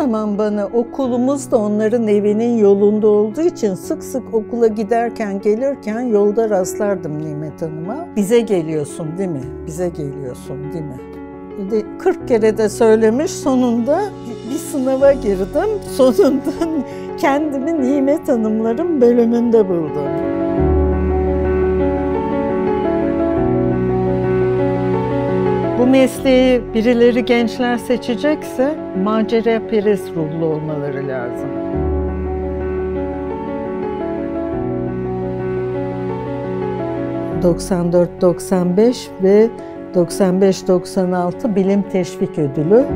zaman bana okulumuz da onların evinin yolunda olduğu için sık sık okula giderken gelirken yolda rastlardım Nimet Hanım'a. Bize geliyorsun değil mi? Bize geliyorsun değil mi? 40 kere de söylemiş sonunda bir sınava girdim. Sonunda kendimi Nimet Hanımların bölümünde buldum. Bu mesleği birileri gençler seçecekse macera perest ruhlu olmaları lazım. ...94-95 ve 95-96 Bilim Teşvik Ödülü.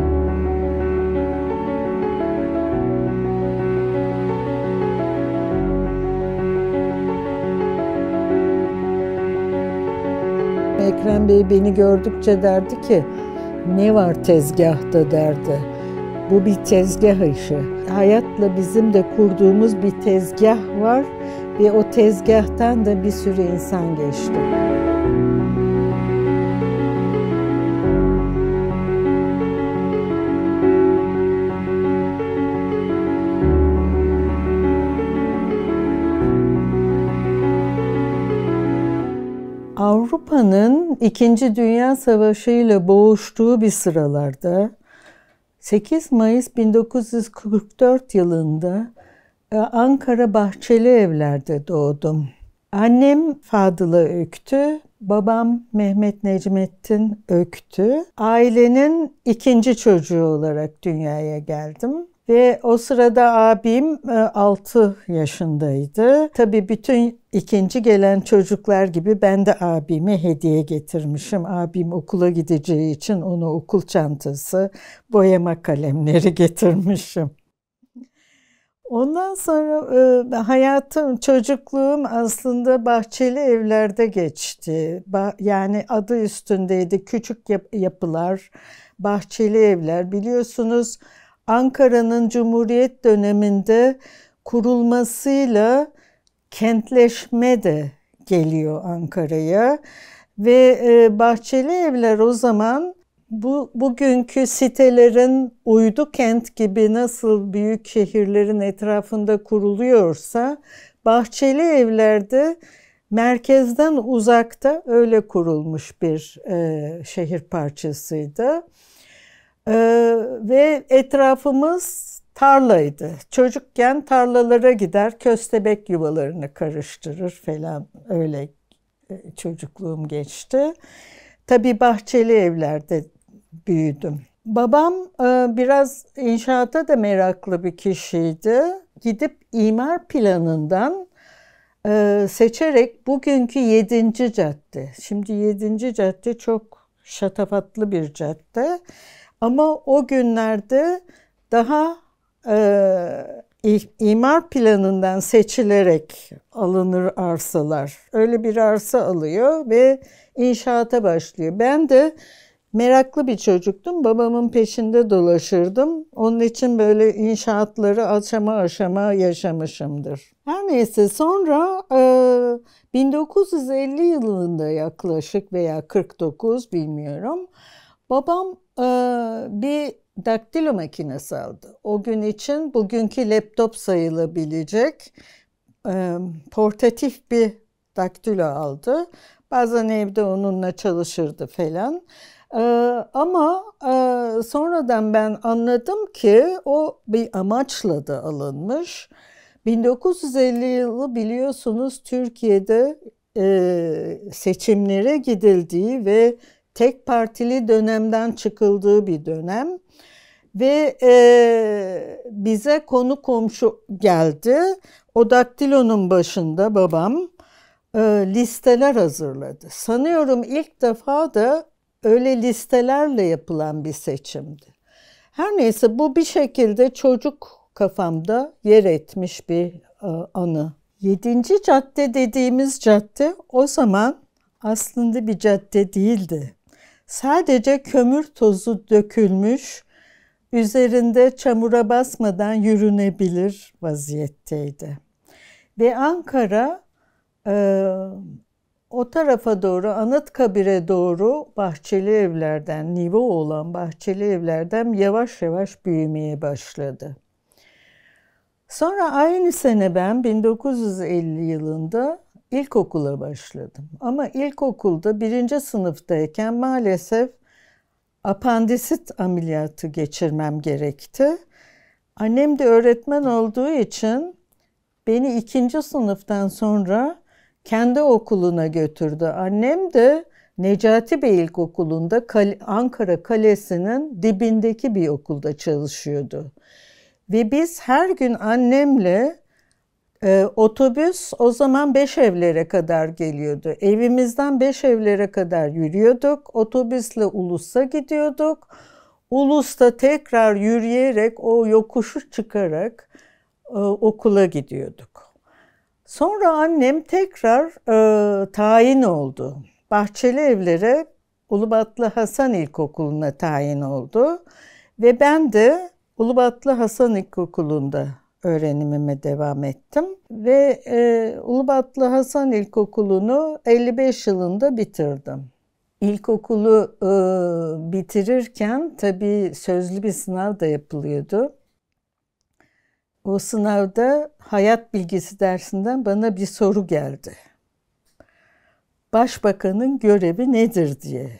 Ekrem Bey beni gördükçe derdi ki ne var tezgahta derdi. Bu bir tezgah işi. Hayatla bizim de kurduğumuz bir tezgah var ve o tezgahtan da bir sürü insan geçti. Avrupa'nın İkinci Dünya Savaşı ile boğuştuğu bir sıralarda 8 Mayıs 1944 yılında e, Ankara Bahçeli Evler'de doğdum. Annem Fadıla Öktü, babam Mehmet Necmettin Öktü. Ailenin ikinci çocuğu olarak dünyaya geldim. Ve o sırada abim 6 e, yaşındaydı. Tabii bütün ikinci gelen çocuklar gibi ben de abime hediye getirmişim. Abim okula gideceği için onu okul çantası, boyama kalemleri getirmişim. Ondan sonra e, hayatım, çocukluğum aslında bahçeli evlerde geçti. yani adı üstündeydi küçük yapılar, bahçeli evler. Biliyorsunuz Ankara'nın Cumhuriyet döneminde kurulmasıyla kentleşme de geliyor Ankara'ya ve e, bahçeli evler o zaman bu bugünkü sitelerin uydu kent gibi nasıl büyük şehirlerin etrafında kuruluyorsa bahçeli evlerde merkezden uzakta öyle kurulmuş bir e, şehir parçasıydı. Ee, ve etrafımız tarlaydı. Çocukken tarlalara gider, köstebek yuvalarını karıştırır falan öyle e, çocukluğum geçti. Tabii bahçeli evlerde büyüdüm. Babam e, biraz inşaata da meraklı bir kişiydi. Gidip imar planından e, seçerek bugünkü 7. cadde, şimdi 7. cadde çok şatafatlı bir cadde ama o günlerde daha e, imar planından seçilerek alınır arsalar. Öyle bir arsa alıyor ve inşaata başlıyor. Ben de meraklı bir çocuktum. Babamın peşinde dolaşırdım. Onun için böyle inşaatları aşama aşama yaşamışımdır. Her neyse sonra e, 1950 yılında yaklaşık veya 49 bilmiyorum. Babam ee, bir daktilo makinesi aldı. O gün için bugünkü laptop sayılabilecek e, portatif bir daktilo aldı. Bazen evde onunla çalışırdı falan. Ee, ama e, sonradan ben anladım ki o bir amaçla da alınmış. 1950 yılı biliyorsunuz Türkiye'de e, seçimlere gidildiği ve tek partili dönemden çıkıldığı bir dönem ve e, bize konu komşu geldi. O daktilonun başında babam e, listeler hazırladı. Sanıyorum ilk defa da öyle listelerle yapılan bir seçimdi. Her neyse bu bir şekilde çocuk kafamda yer etmiş bir e, anı. Yedinci cadde dediğimiz cadde o zaman aslında bir cadde değildi. Sadece kömür tozu dökülmüş, üzerinde çamura basmadan yürünebilir vaziyetteydi. Ve Ankara e, o tarafa doğru Anıtkabir'e doğru bahçeli evlerden, niva olan bahçeli evlerden yavaş yavaş büyümeye başladı. Sonra aynı sene ben 1950 yılında ilkokula başladım. Ama ilkokulda birinci sınıftayken maalesef apandisit ameliyatı geçirmem gerekti. Annem de öğretmen olduğu için beni ikinci sınıftan sonra kendi okuluna götürdü. Annem de Necati Bey İlkokulu'nda Ankara Kalesi'nin dibindeki bir okulda çalışıyordu. Ve biz her gün annemle ee, otobüs o zaman beş evlere kadar geliyordu. Evimizden beş evlere kadar yürüyorduk. Otobüsle Ulus'a gidiyorduk. Ulus'ta tekrar yürüyerek o yokuşu çıkarak e, okula gidiyorduk. Sonra annem tekrar e, tayin oldu. Bahçeli Evlere Ulubatlı Hasan İlkokulu'na tayin oldu. Ve ben de Ulubatlı Hasan İlkokulu'nda öğrenimime devam ettim ve e, Ulubatlı Hasan İlkokulu'nu 55 yılında bitirdim. İlkokulu e, bitirirken tabii sözlü bir sınav da yapılıyordu. O sınavda hayat bilgisi dersinden bana bir soru geldi. Başbakanın görevi nedir diye.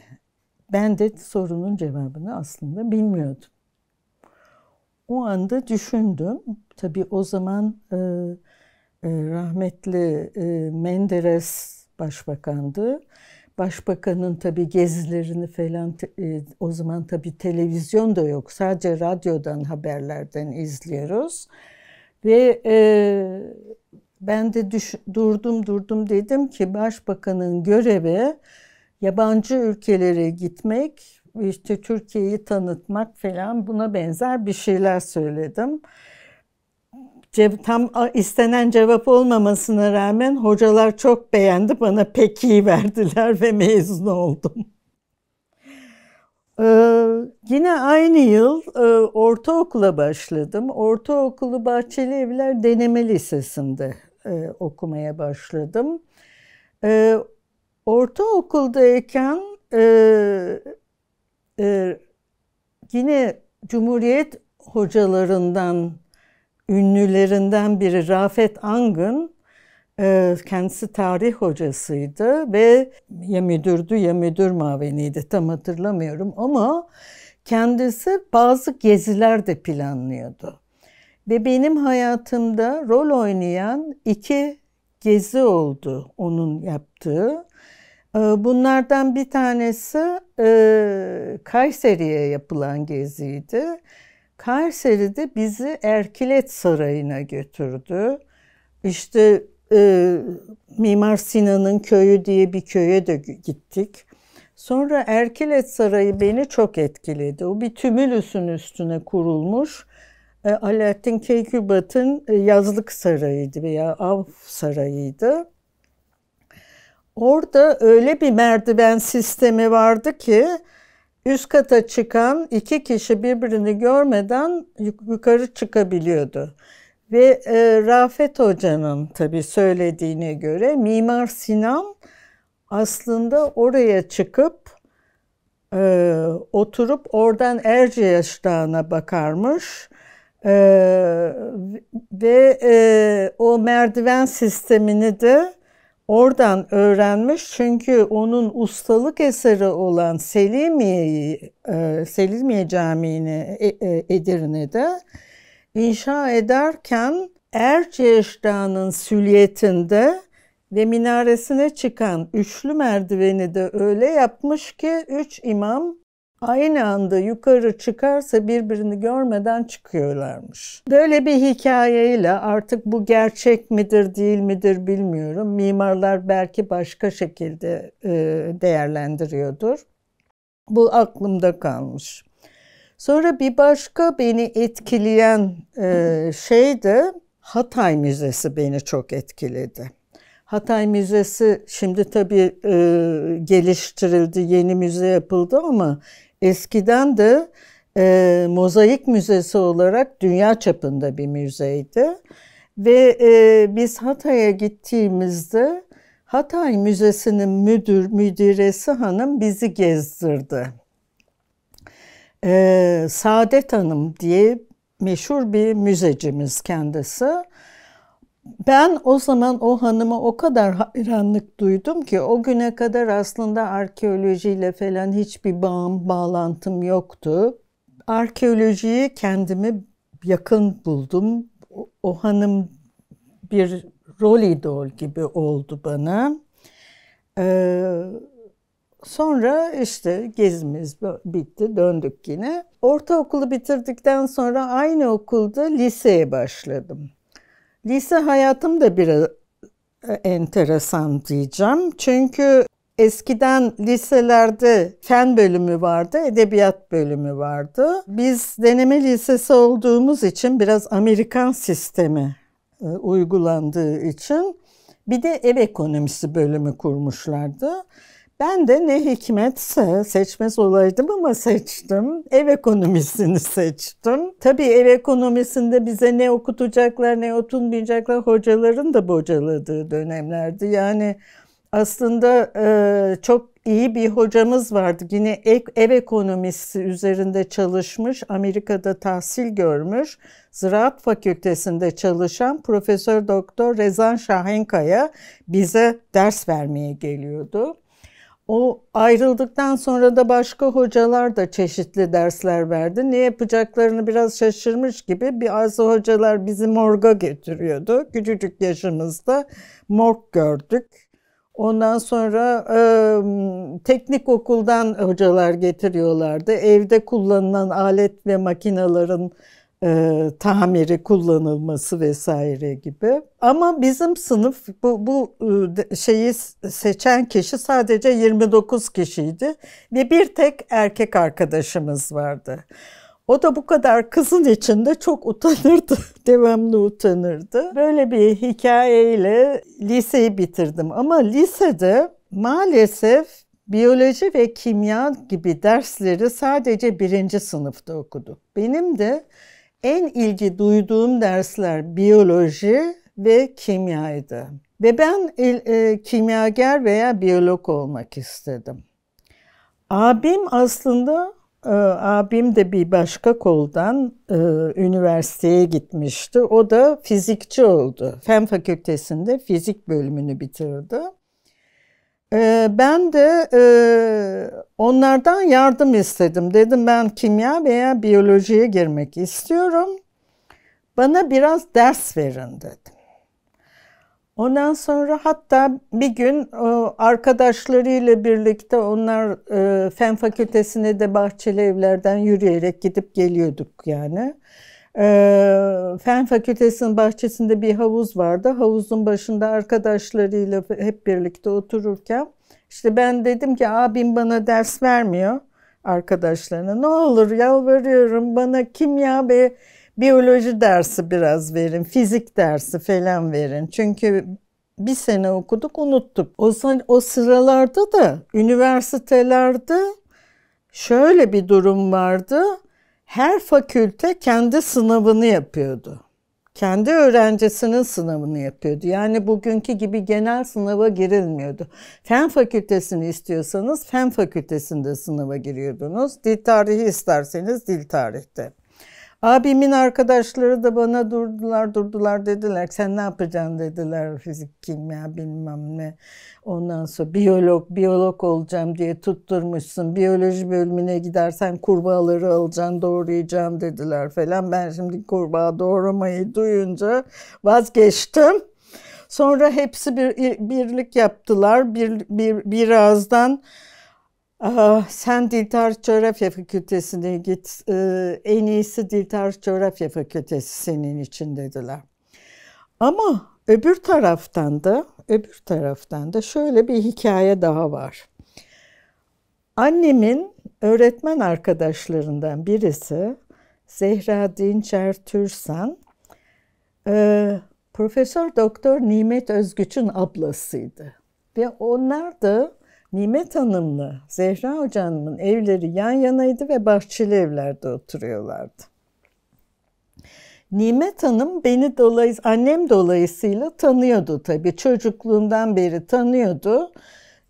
Ben de sorunun cevabını aslında bilmiyordum. O anda düşündüm Tabii o zaman e, e, rahmetli e, Menderes başbakandı. Başbakanın tabii gezilerini falan e, o zaman tabii televizyon da yok. Sadece radyodan haberlerden izliyoruz. Ve e, ben de düş, durdum durdum dedim ki başbakanın görevi yabancı ülkelere gitmek, işte Türkiye'yi tanıtmak falan buna benzer bir şeyler söyledim tam istenen cevap olmamasına rağmen hocalar çok beğendi. Bana peki verdiler ve mezun oldum. Ee, yine aynı yıl e, ortaokula başladım. Ortaokulu Bahçeli Evler Deneme Lisesi'nde e, okumaya başladım. E, ortaokuldayken e, e, yine Cumhuriyet hocalarından ünlülerinden biri Rafet Angın e, kendisi tarih hocasıydı ve ya müdürdü ya müdür maveniydi tam hatırlamıyorum ama kendisi bazı geziler de planlıyordu. Ve benim hayatımda rol oynayan iki gezi oldu onun yaptığı. E, bunlardan bir tanesi e, Kayseri'ye yapılan geziydi. Kayseri'de bizi Erkilet Sarayı'na götürdü. İşte e, Mimar Sinan'ın köyü diye bir köye de gittik. Sonra Erkilet Sarayı beni çok etkiledi. O bir tümülüsün üstüne kurulmuş. E, Alaaddin Keykubat'ın e, yazlık sarayıydı veya av sarayıydı. Orada öyle bir merdiven sistemi vardı ki üst kata çıkan iki kişi birbirini görmeden yukarı çıkabiliyordu. Ve e, Rafet Hoca'nın tabii söylediğine göre Mimar Sinan aslında oraya çıkıp e, oturup oradan Erciyes Dağı'na bakarmış. E, ve e, o merdiven sistemini de oradan öğrenmiş çünkü onun ustalık eseri olan Selimiye'yi Selimiye Camii'ni e, e, Edirne'de inşa ederken Erciye Işra'nın süliyetinde ve minaresine çıkan üçlü merdiveni de öyle yapmış ki üç imam aynı anda yukarı çıkarsa birbirini görmeden çıkıyorlarmış. Böyle bir hikayeyle artık bu gerçek midir değil midir bilmiyorum. Mimarlar belki başka şekilde e, değerlendiriyordur. Bu aklımda kalmış. Sonra bir başka beni etkileyen e, şey de Hatay Müzesi beni çok etkiledi. Hatay Müzesi şimdi tabii e, geliştirildi, yeni müze yapıldı ama Eskiden de e, mozaik müzesi olarak dünya çapında bir müzeydi. Ve e, biz Hatay'a gittiğimizde Hatay Müzesi'nin müdür, müdiresi hanım bizi gezdirdi. E, Saadet Hanım diye meşhur bir müzecimiz kendisi ben o zaman o hanıma o kadar hayranlık duydum ki o güne kadar aslında arkeolojiyle falan hiçbir bağım, bağlantım yoktu. Arkeolojiyi kendimi yakın buldum. O, o hanım bir rol idol gibi oldu bana. Ee, sonra işte gezimiz bitti, döndük yine. Ortaokulu bitirdikten sonra aynı okulda liseye başladım. Lise hayatım da biraz e, enteresan diyeceğim. Çünkü Eskiden liselerde fen bölümü vardı, edebiyat bölümü vardı. Biz deneme lisesi olduğumuz için biraz Amerikan sistemi e, uygulandığı için bir de ev ekonomisi bölümü kurmuşlardı. Ben de ne hikmetse seçmez olaydım ama seçtim. Ev ekonomisini seçtim. Tabii ev ekonomisinde bize ne okutacaklar ne otunmayacaklar hocaların da bocaladığı dönemlerdi. Yani aslında e, çok iyi bir hocamız vardı. Yine ev ekonomisi üzerinde çalışmış, Amerika'da tahsil görmüş, Ziraat Fakültesinde çalışan Profesör Doktor Rezan Şahenkaya bize ders vermeye geliyordu. O ayrıldıktan sonra da başka hocalar da çeşitli dersler verdi. Ne yapacaklarını biraz şaşırmış gibi bir bazı hocalar bizi morga getiriyordu. Küçücük yaşımızda morg gördük. Ondan sonra e, teknik okuldan hocalar getiriyorlardı. Evde kullanılan alet ve makinaların e, tamiri kullanılması vesaire gibi. Ama bizim sınıf bu, bu e, şeyi seçen kişi sadece 29 kişiydi ve bir tek erkek arkadaşımız vardı. O da bu kadar kızın içinde çok utanırdı. Devamlı utanırdı. Böyle bir hikayeyle liseyi bitirdim. Ama lisede maalesef biyoloji ve kimya gibi dersleri sadece birinci sınıfta okuduk. Benim de en ilgi duyduğum dersler biyoloji ve kimyaydı. Ve ben e, kimyager veya biyolog olmak istedim. Abim aslında, e, abim de bir başka koldan e, üniversiteye gitmişti. O da fizikçi oldu. Fen fakültesinde fizik bölümünü bitirdi. Ee, ben de e, onlardan yardım istedim. Dedim ben kimya veya biyolojiye girmek istiyorum. Bana biraz ders verin dedim. Ondan sonra hatta bir gün e, arkadaşlarıyla birlikte onlar e, Fen Fakültesi'ne de Bahçeli Evler'den yürüyerek gidip geliyorduk yani. Ee, fen Fakültesi'nin bahçesinde bir havuz vardı. Havuzun başında arkadaşlarıyla hep birlikte otururken işte ben dedim ki abim bana ders vermiyor arkadaşlarına. Ne olur yalvarıyorum bana kimya ve biyoloji dersi biraz verin, fizik dersi falan verin. Çünkü bir sene okuduk unuttuk. O, o sıralarda da üniversitelerde şöyle bir durum vardı her fakülte kendi sınavını yapıyordu. Kendi öğrencisinin sınavını yapıyordu. Yani bugünkü gibi genel sınava girilmiyordu. Fen fakültesini istiyorsanız fen fakültesinde sınava giriyordunuz. Dil tarihi isterseniz dil tarihte. Abimin arkadaşları da bana durdular durdular dediler sen ne yapacaksın dediler fizik kimya bilmem ne. Ondan sonra biyolog biyolog olacağım diye tutturmuşsun biyoloji bölümüne gidersen kurbağaları alacaksın doğrayacağım dediler falan. Ben şimdi kurbağa doğramayı duyunca vazgeçtim. Sonra hepsi bir, birlik yaptılar bir, bir birazdan Ah, sen Dil Tarih Coğrafya Fakültesi'ne git. E, en iyisi Dil Tarih Coğrafya Fakültesi senin için dediler. Ama öbür taraftan da öbür taraftan da şöyle bir hikaye daha var. Annemin öğretmen arkadaşlarından birisi Zehra Dinçer Türsan e, Profesör Doktor Nimet Özgüç'ün ablasıydı. Ve onlar da Nimet Hanım'la Zehra Hoca'nın evleri yan yanaydı ve bahçeli evlerde oturuyorlardı. Nimet Hanım beni dolayı, annem dolayısıyla tanıyordu tabii. çocukluğumdan beri tanıyordu.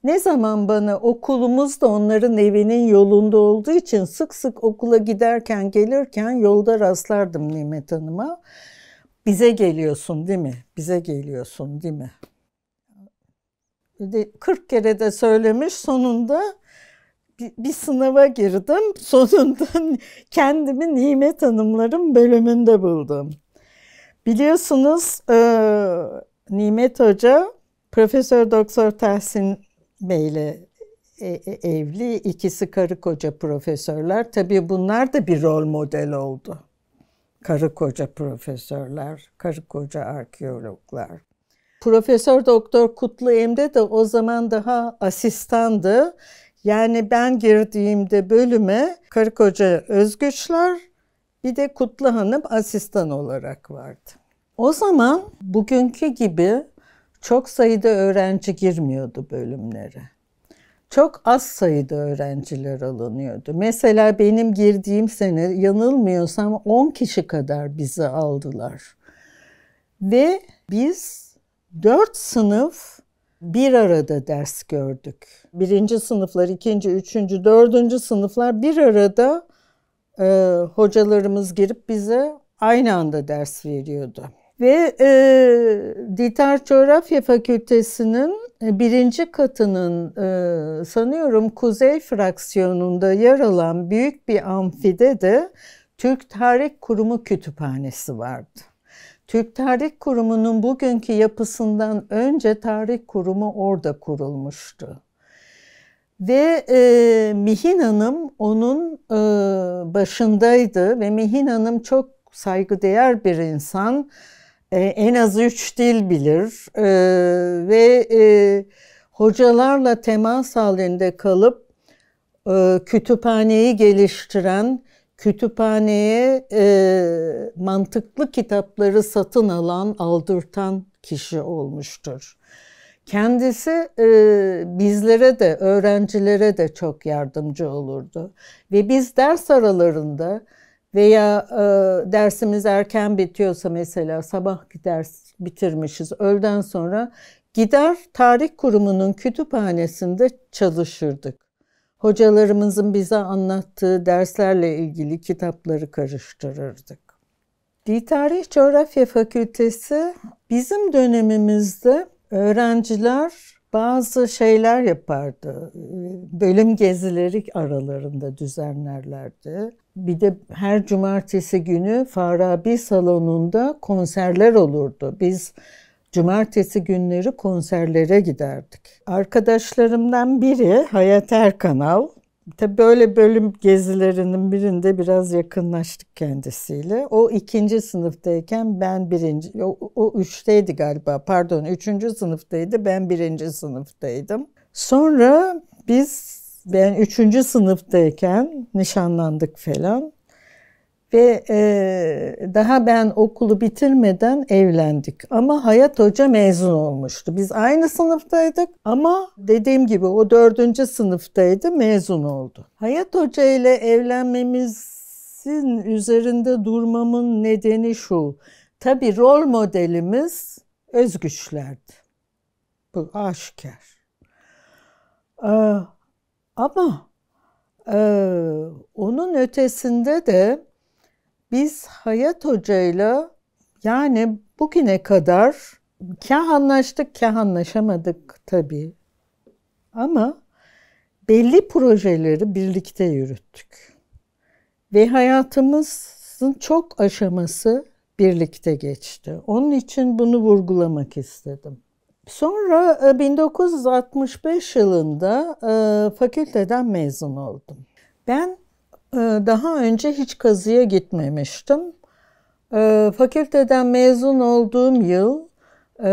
Ne zaman bana okulumuz da onların evinin yolunda olduğu için sık sık okula giderken gelirken yolda rastlardım Nimet Hanım'a. Bize geliyorsun değil mi? Bize geliyorsun değil mi? 40 kere de söylemiş sonunda bir, sınava girdim. Sonunda kendimi nimet hanımların bölümünde buldum. Biliyorsunuz e, Nimet Hoca Profesör Doktor Tahsin Bey ile e, e, evli, ikisi karı koca profesörler. Tabii bunlar da bir rol model oldu. Karı koca profesörler, karı koca arkeologlar. Profesör Doktor Kutlu Emre de o zaman daha asistandı. Yani ben girdiğimde bölüme karı koca Özgüçler bir de Kutlu Hanım asistan olarak vardı. O zaman bugünkü gibi çok sayıda öğrenci girmiyordu bölümlere. Çok az sayıda öğrenciler alınıyordu. Mesela benim girdiğim sene yanılmıyorsam 10 kişi kadar bizi aldılar. Ve biz dört sınıf bir arada ders gördük. Birinci sınıflar, ikinci, üçüncü, dördüncü sınıflar bir arada e, hocalarımız girip bize aynı anda ders veriyordu. Ve e, Ditar Coğrafya Fakültesi'nin e, birinci katının e, sanıyorum kuzey fraksiyonunda yer alan büyük bir amfide de Türk Tarih Kurumu Kütüphanesi vardı. Türk Tarih Kurumu'nun bugünkü yapısından önce tarih kurumu orada kurulmuştu. Ve e, Mihin Hanım onun e, başındaydı ve Mihin Hanım çok saygıdeğer bir insan. E, en az üç dil bilir e, ve e, hocalarla temas halinde kalıp e, kütüphaneyi geliştiren kütüphaneye e, mantıklı kitapları satın alan, aldırtan kişi olmuştur. Kendisi e, bizlere de, öğrencilere de çok yardımcı olurdu. Ve biz ders aralarında veya e, dersimiz erken bitiyorsa mesela sabah ders bitirmişiz, öğleden sonra gider tarih kurumunun kütüphanesinde çalışırdık hocalarımızın bize anlattığı derslerle ilgili kitapları karıştırırdık. Dil Tarih Coğrafya Fakültesi bizim dönemimizde öğrenciler bazı şeyler yapardı. Ee, bölüm gezileri aralarında düzenlerlerdi. Bir de her cumartesi günü Farabi salonunda konserler olurdu. Biz Cumartesi günleri konserlere giderdik. Arkadaşlarımdan biri Hayat Erkanal. Tabii böyle bölüm gezilerinin birinde biraz yakınlaştık kendisiyle. O ikinci sınıftayken ben birinci, o, o üçteydi galiba pardon üçüncü sınıftaydı ben birinci sınıftaydım. Sonra biz ben üçüncü sınıftayken nişanlandık falan. Ve e, daha ben okulu bitirmeden evlendik. Ama Hayat Hoca mezun olmuştu. Biz aynı sınıftaydık ama dediğim gibi o dördüncü sınıftaydı mezun oldu. Hayat Hoca ile evlenmemizin üzerinde durmamın nedeni şu. Tabii rol modelimiz özgüçlerdi. Bu aşikar. Ee, ama e, onun ötesinde de biz Hayat hocayla ile yani bugüne kadar kah anlaştık kah anlaşamadık tabii. Ama belli projeleri birlikte yürüttük. Ve hayatımızın çok aşaması birlikte geçti. Onun için bunu vurgulamak istedim. Sonra 1965 e, yılında e, fakülteden mezun oldum. Ben ee, daha önce hiç kazıya gitmemiştim. Ee, fakülteden mezun olduğum yıl e,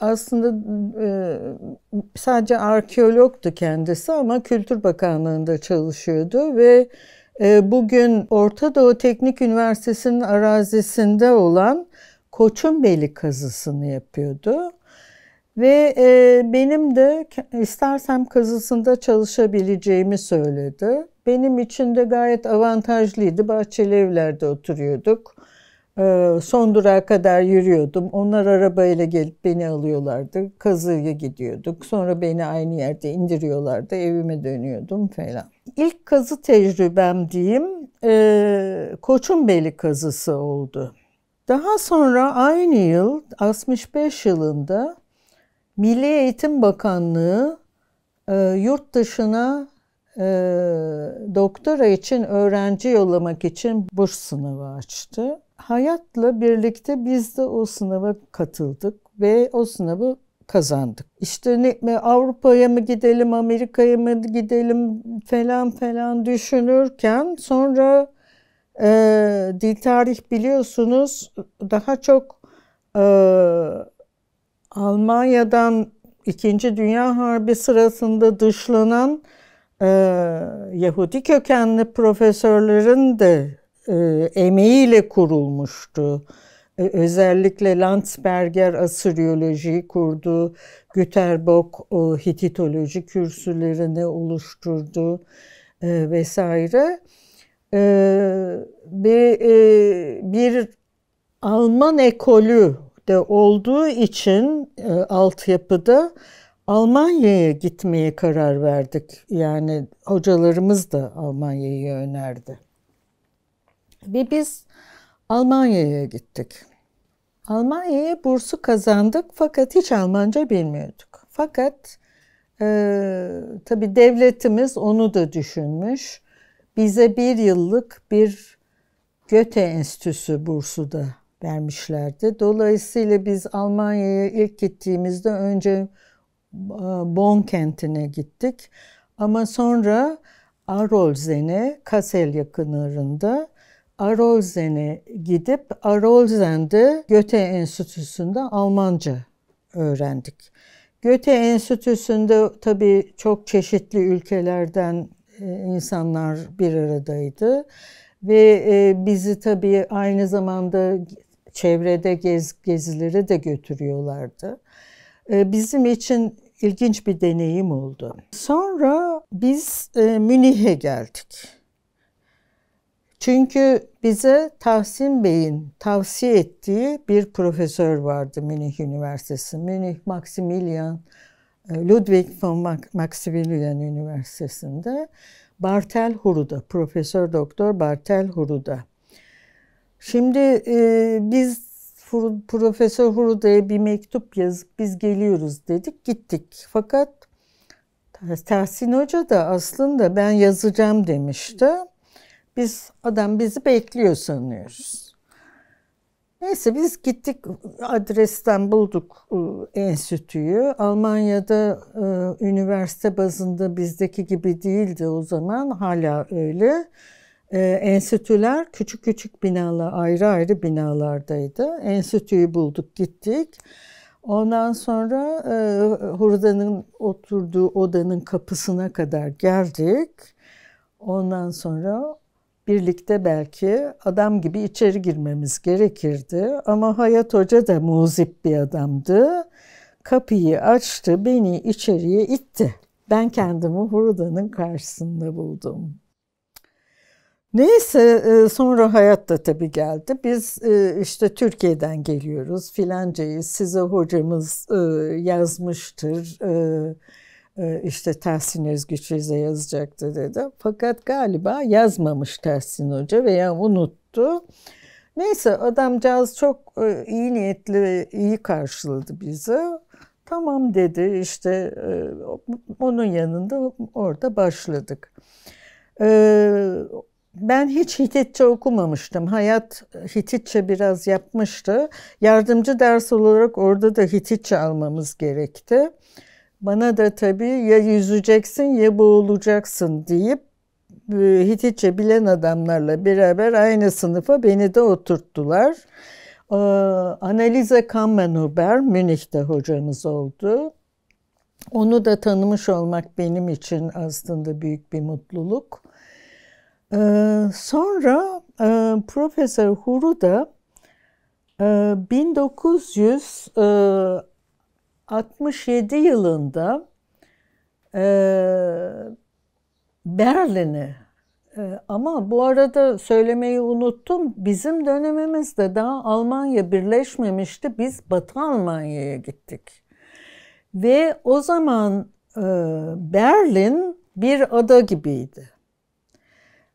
aslında e, sadece arkeologtu kendisi ama Kültür Bakanlığı'nda çalışıyordu ve e, bugün Orta Doğu Teknik Üniversitesi'nin arazisinde olan Koçumbeyli kazısını yapıyordu. Ve e, benim de istersem kazısında çalışabileceğimi söyledi. Benim için de gayet avantajlıydı. Bahçeli evlerde oturuyorduk. E, son durağa kadar yürüyordum. Onlar arabayla gelip beni alıyorlardı. Kazıya gidiyorduk. Sonra beni aynı yerde indiriyorlardı. Evime dönüyordum falan. İlk kazı tecrübem diyeyim e, Koçumbeyli kazısı oldu. Daha sonra aynı yıl 65 yılında Milli Eğitim Bakanlığı e, yurt dışına e, doktora için öğrenci yollamak için burs sınavı açtı. Hayatla birlikte biz de o sınava katıldık ve o sınavı kazandık. İşte ne, Avrupa'ya mı gidelim, Amerika'ya mı gidelim falan falan düşünürken sonra e, dil tarih biliyorsunuz daha çok e, Almanya'dan İkinci Dünya Harbi sırasında dışlanan e, Yahudi kökenli profesörlerin de e, emeğiyle kurulmuştu. E, özellikle Landsberger Asiriyolojiyi kurdu, Güterbock e, Hititoloji kürsülerini oluşturdu e, vesaire. E, bir, e, bir Alman ekolü de olduğu için e, altyapıda Almanya'ya gitmeye karar verdik. Yani hocalarımız da Almanya'yı önerdi. Ve biz Almanya'ya gittik. Almanya'ya bursu kazandık fakat hiç Almanca bilmiyorduk. Fakat e, tabii devletimiz onu da düşünmüş. Bize bir yıllık bir Göte Enstitüsü bursu da vermişlerdi. Dolayısıyla biz Almanya'ya ilk gittiğimizde önce e, Bonn kentine gittik. Ama sonra Arolzen'e, Kassel yakınlarında Arolzen'e gidip Arolzen'de Göte Enstitüsü'nde Almanca öğrendik. Göte Enstitüsü'nde tabii çok çeşitli ülkelerden e, insanlar bir aradaydı. Ve e, bizi tabii aynı zamanda çevrede gez, gezilere de götürüyorlardı. Ee, bizim için ilginç bir deneyim oldu. Sonra biz e, Münih'e geldik. Çünkü bize Tahsin Bey'in tavsiye ettiği bir profesör vardı Münih Üniversitesi. Münih Maximilian, e, Ludwig von Maximilian Üniversitesi'nde. Bartel Huruda, Profesör Doktor Bartel Huruda Şimdi e, biz Huru, Profesör Hurda'ya bir mektup yazıp biz geliyoruz dedik gittik. Fakat Tahsin Hoca da aslında ben yazacağım demişti. Biz adam bizi bekliyor sanıyoruz. Neyse biz gittik adresten bulduk e, enstitüyü. Almanya'da e, üniversite bazında bizdeki gibi değildi o zaman hala öyle. Ee, enstitüler küçük küçük binalar, ayrı ayrı binalardaydı. Enstitüyü bulduk, gittik. Ondan sonra e, Hurda'nın oturduğu odanın kapısına kadar geldik. Ondan sonra birlikte belki adam gibi içeri girmemiz gerekirdi. Ama Hayat Hoca da muzip bir adamdı. Kapıyı açtı, beni içeriye itti. Ben kendimi Hurda'nın karşısında buldum. Neyse e, sonra hayat da tabii geldi. Biz e, işte Türkiye'den geliyoruz filancayı size hocamız e, yazmıştır. işte Tahsin Özgüç bize yazacaktı dedi. Fakat galiba yazmamış Tahsin Hoca veya unuttu. Neyse adamcağız çok iyi niyetli iyi karşıladı bizi. Tamam dedi işte onun yanında orada başladık. Ben hiç Hititçe okumamıştım. Hayat Hititçe biraz yapmıştı. Yardımcı ders olarak orada da Hititçe almamız gerekti. Bana da tabii ya yüzeceksin ya boğulacaksın deyip e, Hititçe bilen adamlarla beraber aynı sınıfa beni de oturttular. Ee, Analize Kammenhuber Münih'te hocamız oldu. Onu da tanımış olmak benim için aslında büyük bir mutluluk. Ee, sonra e, Profesör Huruda 1967 e, e, yılında Berlin'i ama bu arada söylemeyi unuttum. Bizim dönemimizde daha Almanya birleşmemişti. Biz Batı Almanya'ya gittik. Ve o zaman Berlin bir ada gibiydi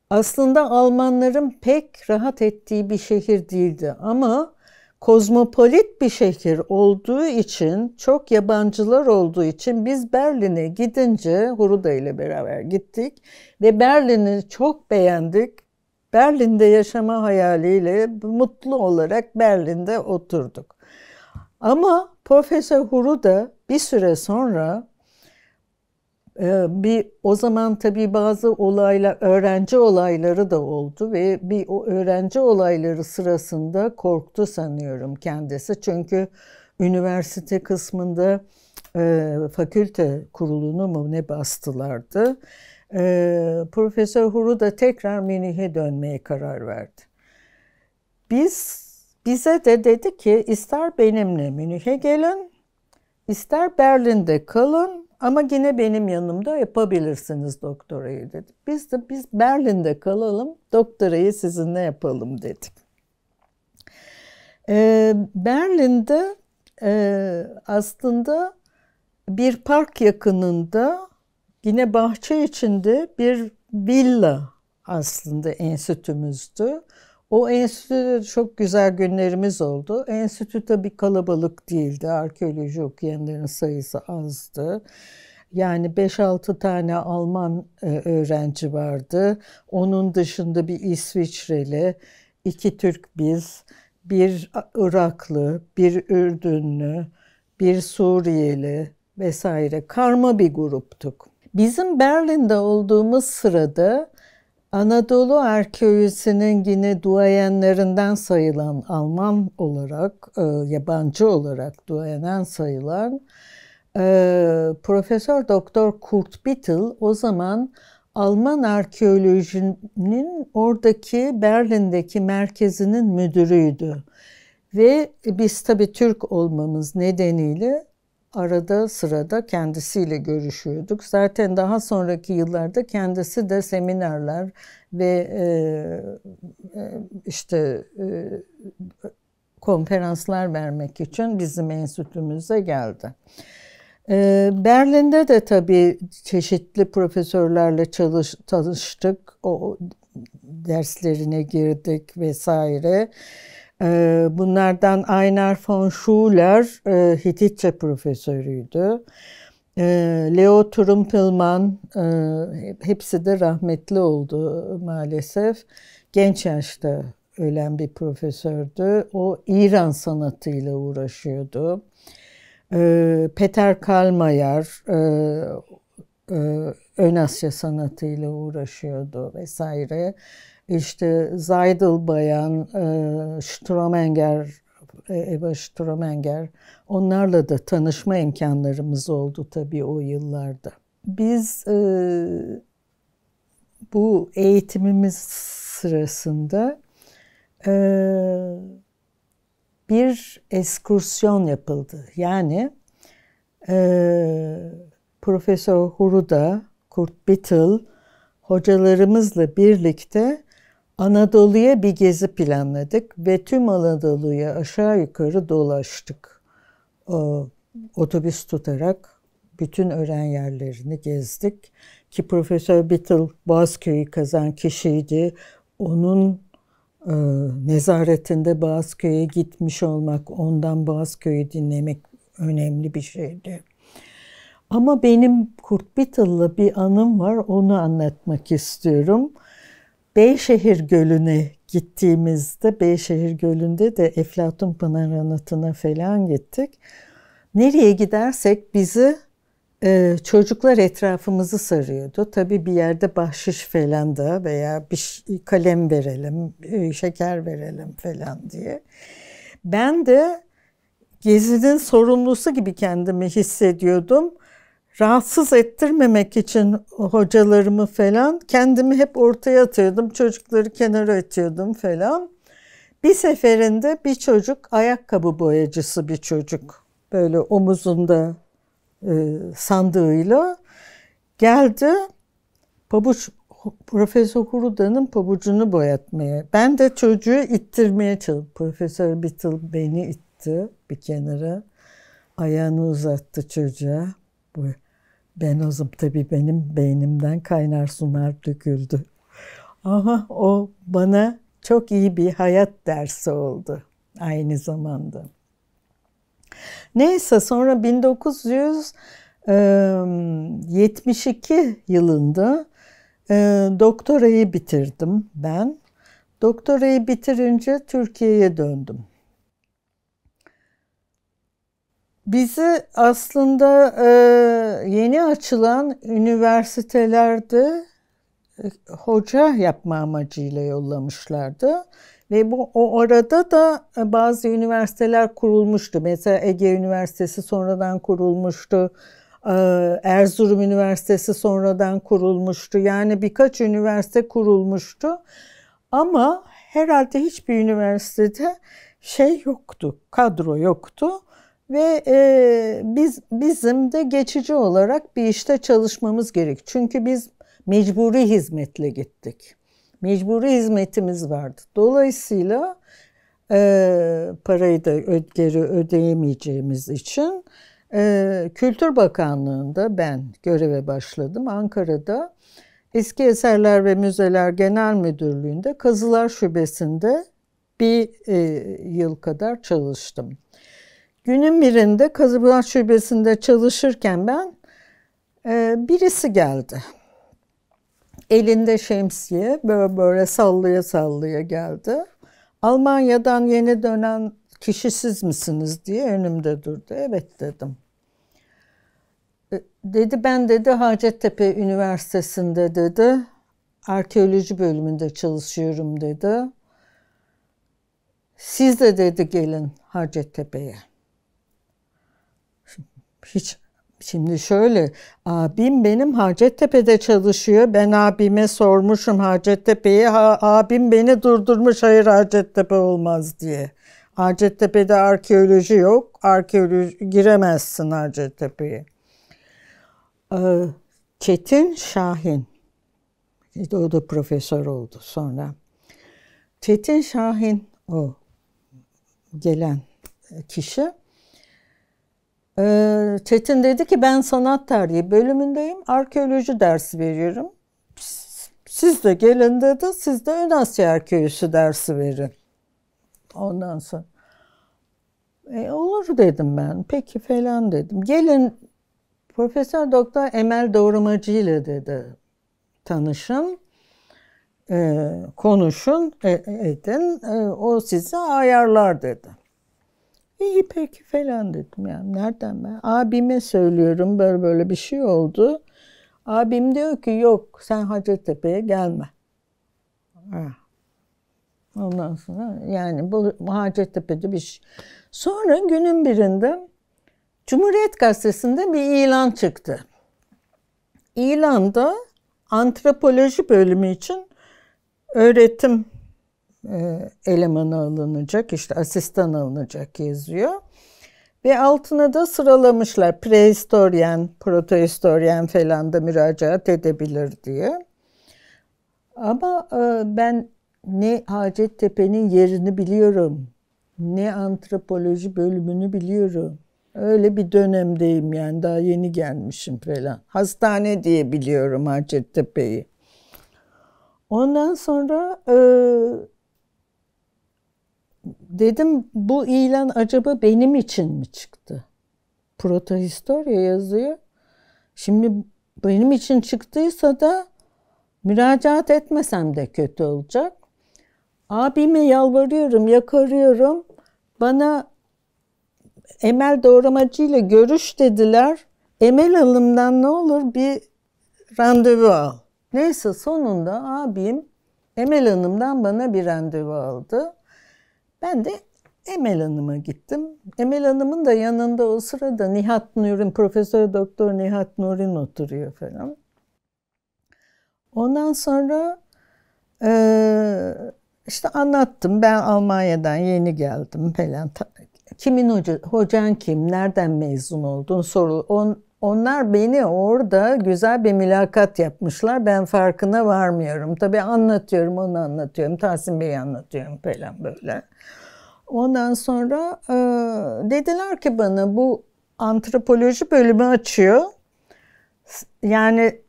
aslında Almanların pek rahat ettiği bir şehir değildi ama kozmopolit bir şehir olduğu için, çok yabancılar olduğu için biz Berlin'e gidince Huruda ile beraber gittik ve Berlin'i çok beğendik. Berlin'de yaşama hayaliyle mutlu olarak Berlin'de oturduk. Ama Profesör Huruda bir süre sonra ee, bir o zaman tabii bazı olaylar öğrenci olayları da oldu ve bir o öğrenci olayları sırasında korktu sanıyorum kendisi çünkü üniversite kısmında e, fakülte kurulunu mu ne bastılardı. E, Profesör Huru da tekrar Münih'e dönmeye karar verdi. Biz bize de dedi ki ister benimle Münih'e gelin, ister Berlin'de kalın ama yine benim yanımda yapabilirsiniz doktorayı dedi. Biz de biz Berlin'de kalalım, doktorayı sizinle yapalım dedik. Ee, Berlin'de e, aslında bir park yakınında yine bahçe içinde bir villa aslında enstitümüzdü. O enstitüde çok güzel günlerimiz oldu. Enstitü tabii kalabalık değildi. Arkeoloji okuyanların sayısı azdı. Yani 5-6 tane Alman e, öğrenci vardı. Onun dışında bir İsviçreli, iki Türk biz, bir Iraklı, bir Ürdünlü, bir Suriyeli vesaire karma bir gruptuk. Bizim Berlin'de olduğumuz sırada Anadolu arkeolojisinin yine duayenlerinden sayılan Alman olarak, e, yabancı olarak duayenen sayılan e, Profesör Doktor Kurt Bittel o zaman Alman arkeolojinin oradaki Berlin'deki merkezinin müdürüydü. Ve biz tabii Türk olmamız nedeniyle arada sırada kendisiyle görüşüyorduk. Zaten daha sonraki yıllarda kendisi de seminerler ve e, e, işte e, konferanslar vermek için bizim enstitümüze geldi. E, Berlin'de de tabii çeşitli profesörlerle çalış, tanıştık. O derslerine girdik vesaire. E, ee, bunlardan Aynar von Schuler e, Hititçe profesörüydü. Ee, Leo Trumpelman e, hepsi de rahmetli oldu maalesef. Genç yaşta ölen bir profesördü. O İran sanatıyla uğraşıyordu. Ee, Peter Kalmayar e, ön Asya sanatıyla uğraşıyordu vesaire işte Bayan, e, Stromenger, e, Eva Stromenger onlarla da tanışma imkanlarımız oldu tabii o yıllarda. Biz e, bu eğitimimiz sırasında bir eskursyon yapıldı. Yani Profesör Huruda, Kurt Bittel hocalarımızla birlikte Anadolu'ya bir gezi planladık ve tüm Anadolu'ya aşağı yukarı dolaştık. Ee, otobüs tutarak bütün öğren yerlerini gezdik. Ki Profesör Bittle Boğazköy'ü kazan kişiydi. Onun e, nezaretinde Boğazköy'e gitmiş olmak, ondan Boğazköy'ü dinlemek önemli bir şeydi. Ama benim Kurt Bittle'la bir anım var, onu anlatmak istiyorum. Beyşehir Gölü'ne gittiğimizde Beyşehir Gölü'nde de Eflatun Pınar Anıtı'na falan gittik. Nereye gidersek bizi e, çocuklar etrafımızı sarıyordu. Tabii bir yerde bahşiş falan da veya bir kalem verelim, e, şeker verelim falan diye. Ben de gezinin sorumlusu gibi kendimi hissediyordum rahatsız ettirmemek için hocalarımı falan kendimi hep ortaya atıyordum. Çocukları kenara atıyordum falan. Bir seferinde bir çocuk ayakkabı boyacısı bir çocuk böyle omuzunda e, sandığıyla geldi. Pabuç Profesör Huruda'nın pabucunu boyatmaya. Ben de çocuğu ittirmeye çalıştım. Profesör Bittle beni itti bir kenara. Ayağını uzattı çocuğa. Boy ben o tabii benim beynimden kaynar sunar döküldü. Ama o bana çok iyi bir hayat dersi oldu aynı zamanda. Neyse sonra 1972 yılında doktorayı bitirdim ben. Doktorayı bitirince Türkiye'ye döndüm. Bizi aslında e, yeni açılan üniversitelerde e, hoca yapma amacıyla yollamışlardı. Ve bu o arada da e, bazı üniversiteler kurulmuştu. Mesela Ege Üniversitesi sonradan kurulmuştu. E, Erzurum Üniversitesi sonradan kurulmuştu. Yani birkaç üniversite kurulmuştu. Ama herhalde hiçbir üniversitede şey yoktu, kadro yoktu. Ve e, biz bizim de geçici olarak bir işte çalışmamız gerek. Çünkü biz mecburi hizmetle gittik. Mecburi hizmetimiz vardı. Dolayısıyla e, parayı da ö- geri ödeyemeyeceğimiz için e, Kültür Bakanlığı'nda ben göreve başladım. Ankara'da Eski Eserler ve Müzeler Genel Müdürlüğü'nde Kazılar Şubesi'nde bir e, yıl kadar çalıştım. Günün birinde Kazıbırak Şubesi'nde çalışırken ben e, birisi geldi. Elinde şemsiye böyle böyle sallaya sallaya geldi. Almanya'dan yeni dönen kişisiz misiniz diye önümde durdu. Evet dedim. E, dedi ben dedi Hacettepe Üniversitesi'nde dedi arkeoloji bölümünde çalışıyorum dedi. Siz de dedi gelin Hacettepe'ye. Hiç Şimdi şöyle, abim benim Hacettepe'de çalışıyor. Ben abime sormuşum Hacettepe'ye. Ha, abim beni durdurmuş hayır Hacettepe olmaz diye. Hacettepe'de arkeoloji yok. Arkeoloji giremezsin Hacettepe'ye. Ee, Çetin Şahin. O da profesör oldu sonra. Çetin Şahin o gelen kişi ee, Çetin dedi ki ben sanat tarihi bölümündeyim. Arkeoloji dersi veriyorum. Siz de gelin dedi. Siz de Ön Asya Arkeolojisi dersi verin. Ondan sonra e, olur dedim ben. Peki falan dedim. Gelin Profesör Doktor Emel Doğramacı ile dedi tanışın. E, konuşun e, e, edin. E, o sizi ayarlar dedi. İyi peki falan dedim ya. Yani. Nereden ben? Abime söylüyorum böyle böyle bir şey oldu. Abim diyor ki yok sen Hacettepe'ye gelme. Ondan sonra yani bu Hacettepe'de bir şey. Sonra günün birinde Cumhuriyet Gazetesi'nde bir ilan çıktı. İlanda antropoloji bölümü için öğretim e, elemanı alınacak, işte asistan alınacak yazıyor. Ve altına da sıralamışlar prehistoryen, protohistoryen falan da müracaat edebilir diye. Ama e, ben ne Hacettepe'nin yerini biliyorum, ne antropoloji bölümünü biliyorum. Öyle bir dönemdeyim yani daha yeni gelmişim falan. Hastane diye biliyorum Hacettepe'yi. Ondan sonra e, dedim bu ilan acaba benim için mi çıktı? Protohistorya yazıyor. Şimdi benim için çıktıysa da müracaat etmesem de kötü olacak. Abime yalvarıyorum, yakarıyorum. Bana Emel Doğramacı ile görüş dediler. Emel Hanım'dan ne olur bir randevu al. Neyse sonunda abim Emel Hanım'dan bana bir randevu aldı. Ben de Emel Hanım'a gittim. Emel Hanım'ın da yanında o sırada Nihat Nurin, Profesör Doktor Nihat Nurin oturuyor falan. Ondan sonra e, işte anlattım. Ben Almanya'dan yeni geldim falan. Kimin hoca, hocan kim, nereden mezun oldun soru. Onlar beni orada güzel bir mülakat yapmışlar. Ben farkına varmıyorum. Tabii anlatıyorum, onu anlatıyorum. Tahsin Bey'i anlatıyorum falan böyle. Ondan sonra e, dediler ki bana bu antropoloji bölümü açıyor. Yani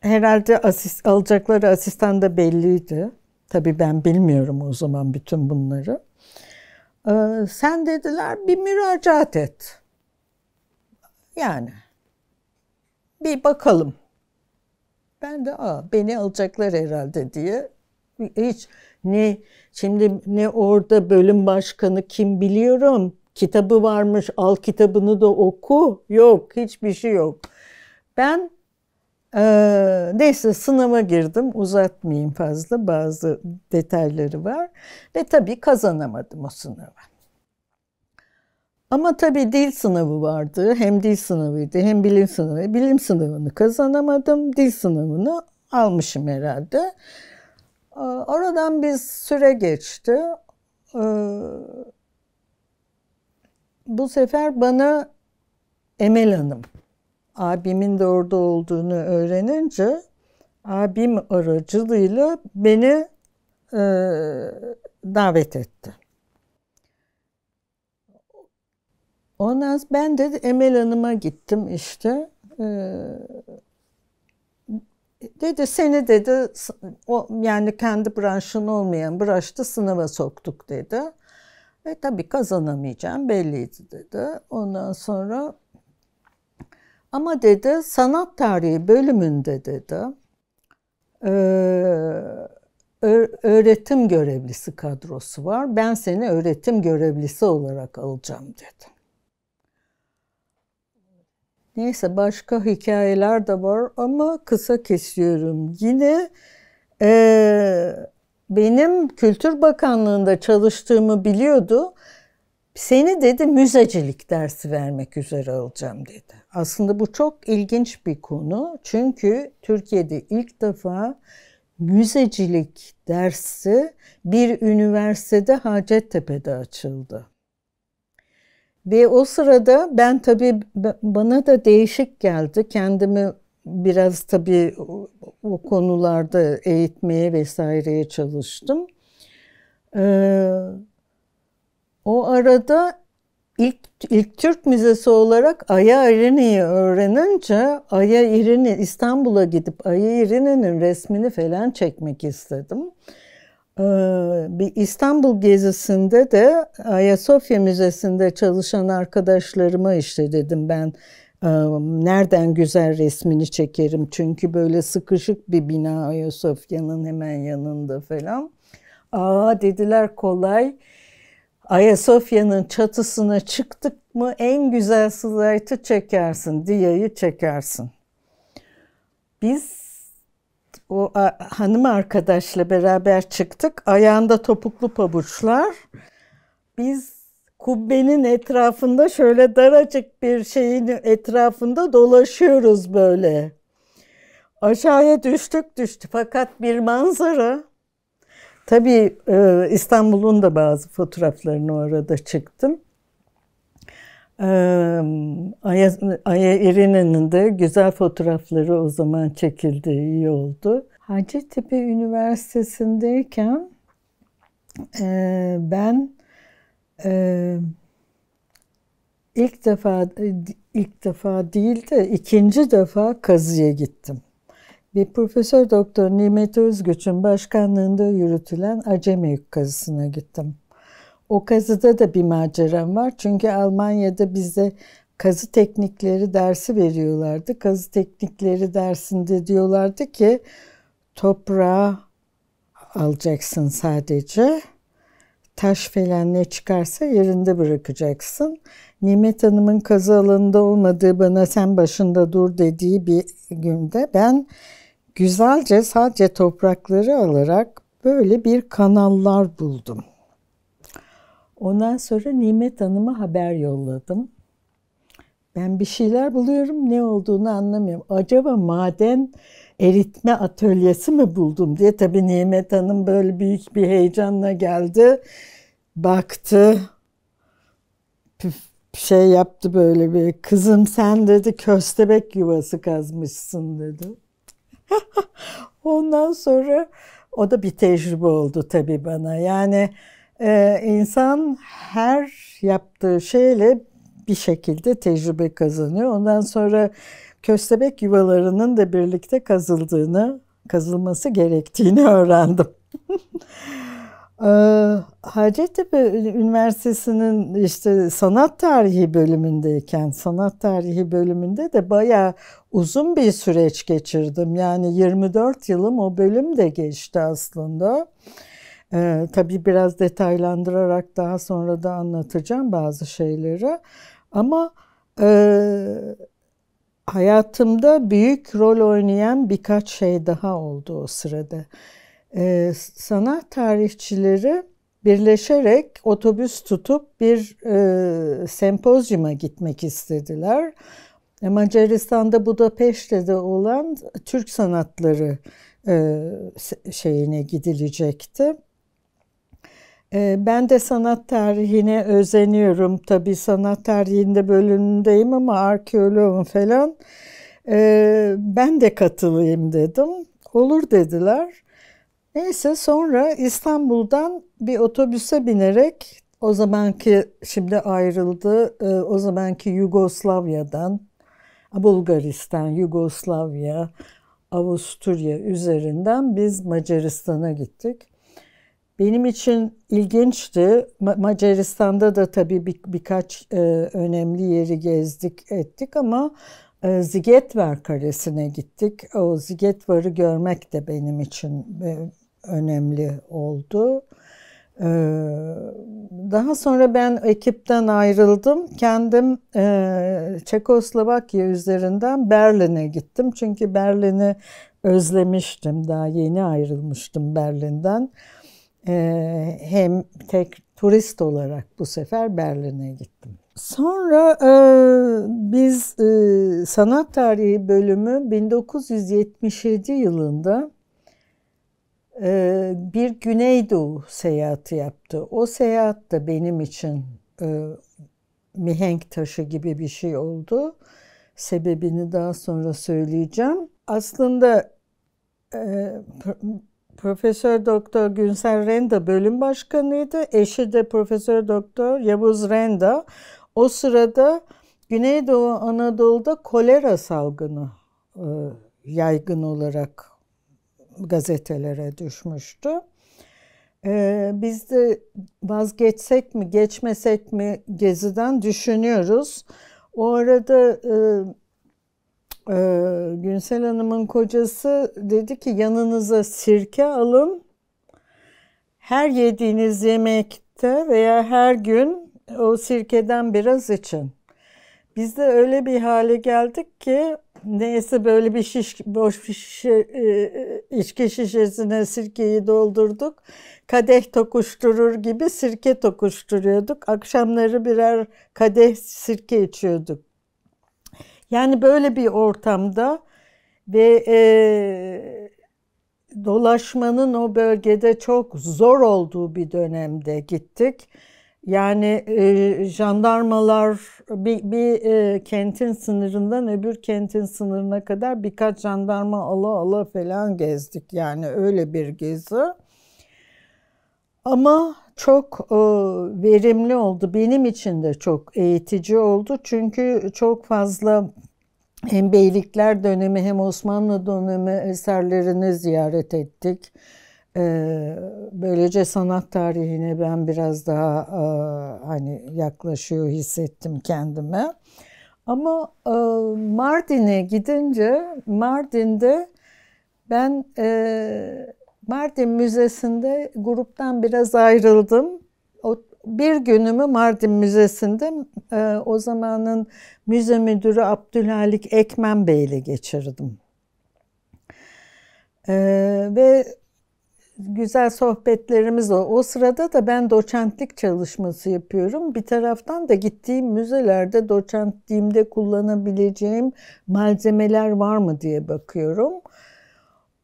herhalde asist, alacakları asistan da belliydi. Tabii ben bilmiyorum o zaman bütün bunları. Ee, sen dediler bir müracaat et. Yani bir bakalım. Ben de Aa, beni alacaklar herhalde diye hiç ne şimdi ne orada bölüm başkanı kim biliyorum. Kitabı varmış al kitabını da oku. Yok hiçbir şey yok. Ben e, neyse sınava girdim uzatmayayım fazla bazı detayları var. Ve tabii kazanamadım o sınavı. Ama tabii dil sınavı vardı. Hem dil sınavıydı hem bilim sınavı. Bilim sınavını kazanamadım. Dil sınavını almışım herhalde. Ee, oradan bir süre geçti. Ee, bu sefer bana Emel Hanım, abimin de orada olduğunu öğrenince abim aracılığıyla beni e, davet etti. Ondan ben de Emel Hanım'a gittim işte. Ee, dedi seni dedi o yani kendi branşın olmayan branşta sınava soktuk dedi. Ve tabii kazanamayacağım belliydi dedi. Ondan sonra ama dedi sanat tarihi bölümünde dedi ee, öğretim görevlisi kadrosu var. Ben seni öğretim görevlisi olarak alacağım dedi. Neyse başka hikayeler de var ama kısa kesiyorum. Yine e, benim Kültür Bakanlığı'nda çalıştığımı biliyordu. Seni dedi müzecilik dersi vermek üzere alacağım dedi. Aslında bu çok ilginç bir konu. Çünkü Türkiye'de ilk defa müzecilik dersi bir üniversitede Hacettepe'de açıldı. Ve o sırada ben tabii bana da değişik geldi. Kendimi biraz tabii o, konularda eğitmeye vesaireye çalıştım. Ee, o arada ilk ilk Türk müzesi olarak Aya İrini'yi öğrenince Aya İrini İstanbul'a gidip Aya İrini'nin resmini falan çekmek istedim. Ee, bir İstanbul gezisinde de Ayasofya Müzesi'nde çalışan arkadaşlarıma işte dedim ben e, nereden güzel resmini çekerim çünkü böyle sıkışık bir bina Ayasofya'nın hemen yanında falan. Aa dediler kolay. Ayasofya'nın çatısına çıktık mı en güzel slaytı çekersin, diyayı çekersin. Biz o hanım arkadaşla beraber çıktık. Ayağında topuklu pabuçlar. Biz kubbenin etrafında şöyle daracık bir şeyin etrafında dolaşıyoruz böyle. Aşağıya düştük düştü fakat bir manzara. Tabii e, İstanbul'un da bazı fotoğraflarını orada çıktım. Ay Aya İrina'nın da güzel fotoğrafları o zaman çekildi, iyi oldu. Hacettepe Üniversitesi'ndeyken ben ilk defa ilk defa değil de ikinci defa kazıya gittim. Bir profesör doktor Nimet Özgüç'ün başkanlığında yürütülen Acemeyük kazısına gittim. O kazıda da bir maceram var. Çünkü Almanya'da bize kazı teknikleri dersi veriyorlardı. Kazı teknikleri dersinde diyorlardı ki toprağı alacaksın sadece. Taş falan ne çıkarsa yerinde bırakacaksın. Nimet Hanım'ın kazı alanında olmadığı bana sen başında dur dediği bir günde ben güzelce sadece toprakları alarak böyle bir kanallar buldum. Ondan sonra Nimet Hanım'a haber yolladım. Ben bir şeyler buluyorum ne olduğunu anlamıyorum. Acaba maden eritme atölyesi mi buldum diye tabii Nimet Hanım böyle büyük bir heyecanla geldi. Baktı. Püf, şey yaptı böyle bir kızım sen dedi köstebek yuvası kazmışsın dedi. Ondan sonra o da bir tecrübe oldu tabii bana. Yani ee, insan her yaptığı şeyle bir şekilde tecrübe kazanıyor. Ondan sonra köstebek yuvalarının da birlikte kazıldığını, kazılması gerektiğini öğrendim. Ee, Hacettepe Üniversitesi'nin işte sanat tarihi bölümündeyken, sanat tarihi bölümünde de bayağı uzun bir süreç geçirdim. Yani 24 yılım o bölümde geçti aslında. Evet. Ee, tabii biraz detaylandırarak daha sonra da anlatacağım bazı şeyleri. Ama e, hayatımda büyük rol oynayan birkaç şey daha oldu o sırada. Ee, sanat tarihçileri birleşerek otobüs tutup bir e, sempozyuma gitmek istediler. E, Macaristan'da Budapeşte'de olan Türk sanatları e, şeyine gidilecekti. Ee, ben de sanat tarihine özeniyorum. Tabii sanat tarihinde bölümündeyim ama arkeoloğum falan. Ee, ben de katılayım dedim. Olur dediler. Neyse sonra İstanbul'dan bir otobüse binerek o zamanki şimdi ayrıldı e, o zamanki Yugoslavya'dan Bulgaristan, Yugoslavya, Avusturya üzerinden biz Macaristan'a gittik benim için ilginçti. Macaristan'da da tabii bir, birkaç e, önemli yeri gezdik ettik ama e, Zigetvar Kalesi'ne gittik. O Zigetvar'ı görmek de benim için e, önemli oldu. E, daha sonra ben ekipten ayrıldım. Kendim e, Çekoslovakya üzerinden Berlin'e gittim. Çünkü Berlin'i özlemiştim. Daha yeni ayrılmıştım Berlin'den. Ee, hem tek turist olarak bu sefer Berlin'e gittim. Sonra e, biz e, sanat tarihi bölümü 1977 yılında e, bir Güneydoğu seyahati yaptı. O seyahat da benim için e, mihenk taşı gibi bir şey oldu. Sebebini daha sonra söyleyeceğim. Aslında e, Profesör Doktor Günsel Renda bölüm başkanıydı. Eşi de Profesör Doktor Yavuz Renda. O sırada Güneydoğu Anadolu'da kolera salgını e, yaygın olarak gazetelere düşmüştü. Ee, biz de vazgeçsek mi, geçmesek mi geziden düşünüyoruz. O arada e, ee, Günsel Hanım'ın kocası dedi ki yanınıza sirke alın. Her yediğiniz yemekte veya her gün o sirkeden biraz için. Biz de öyle bir hale geldik ki neyse böyle bir şiş, boş bir şişe, e, e, içki şişesine sirkeyi doldurduk. Kadeh tokuşturur gibi sirke tokuşturuyorduk. Akşamları birer kadeh sirke içiyorduk. Yani böyle bir ortamda ve e, dolaşmanın o bölgede çok zor olduğu bir dönemde gittik. Yani e, jandarmalar bir, bir e, kentin sınırından öbür kentin sınırına kadar birkaç jandarma ala ala falan gezdik. Yani öyle bir gezi. Ama çok e, verimli oldu. Benim için de çok eğitici oldu. Çünkü çok fazla hem beylikler dönemi hem Osmanlı dönemi eserlerini ziyaret ettik. E, böylece sanat tarihine ben biraz daha e, hani yaklaşıyor hissettim kendime. Ama e, Mardin'e gidince Mardin'de ben e, Mardin Müzesi'nde gruptan biraz ayrıldım. O bir günümü Mardin Müzesi'nde e, o zamanın müze müdürü Abdülhalik Ekmen Bey ile geçirdim. E, ve güzel sohbetlerimiz o. O sırada da ben doçentlik çalışması yapıyorum. Bir taraftan da gittiğim müzelerde doçentliğimde kullanabileceğim malzemeler var mı diye bakıyorum.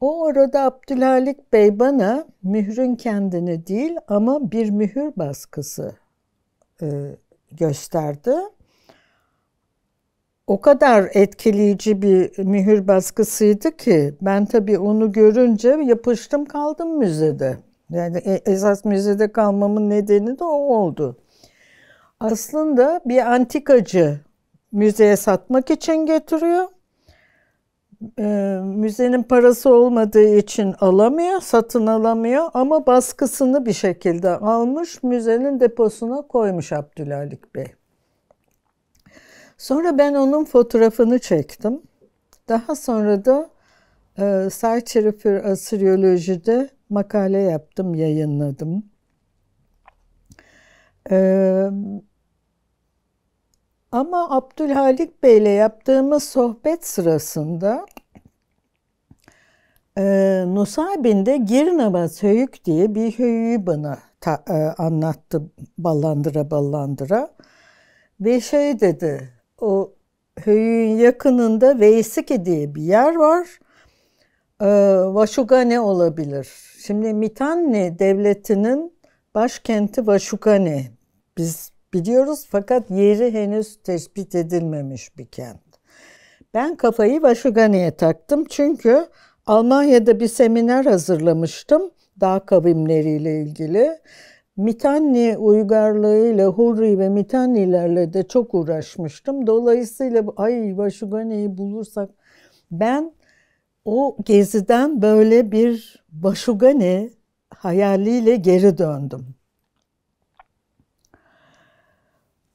O arada Abdülhalik Bey bana mührün kendini değil ama bir mühür baskısı e, gösterdi. O kadar etkileyici bir mühür baskısıydı ki ben tabii onu görünce yapıştım kaldım müzede. Yani e, esas müzede kalmamın nedeni de o oldu. Aslında bir antikacı müzeye satmak için getiriyor e, müzenin parası olmadığı için alamıyor, satın alamıyor ama baskısını bir şekilde almış, müzenin deposuna koymuş Abdülhalik Bey. Sonra ben onun fotoğrafını çektim. Daha sonra da e, Sayçerifür Asiriyoloji'de makale yaptım, yayınladım. E, ama Abdülhalik Bey'le yaptığımız sohbet sırasında e, Nusaybin'de Girnava Söyük diye bir höyüğü bana ta, e, anlattı ballandıra ballandıra. Ve şey dedi, o höyüğün yakınında Veysike diye bir yer var. E, Vaşugane olabilir. Şimdi Mitanni devletinin başkenti Vaşugane. Biz biliyoruz fakat yeri henüz tespit edilmemiş bir kent. Ben kafayı Vaşugani'ye taktım çünkü Almanya'da bir seminer hazırlamıştım dağ kavimleriyle ilgili. Mitanni uygarlığıyla, Hurri ve Mitannilerle de çok uğraşmıştım. Dolayısıyla ay Vaşugani'yi bulursak ben o geziden böyle bir Vaşugani hayaliyle geri döndüm.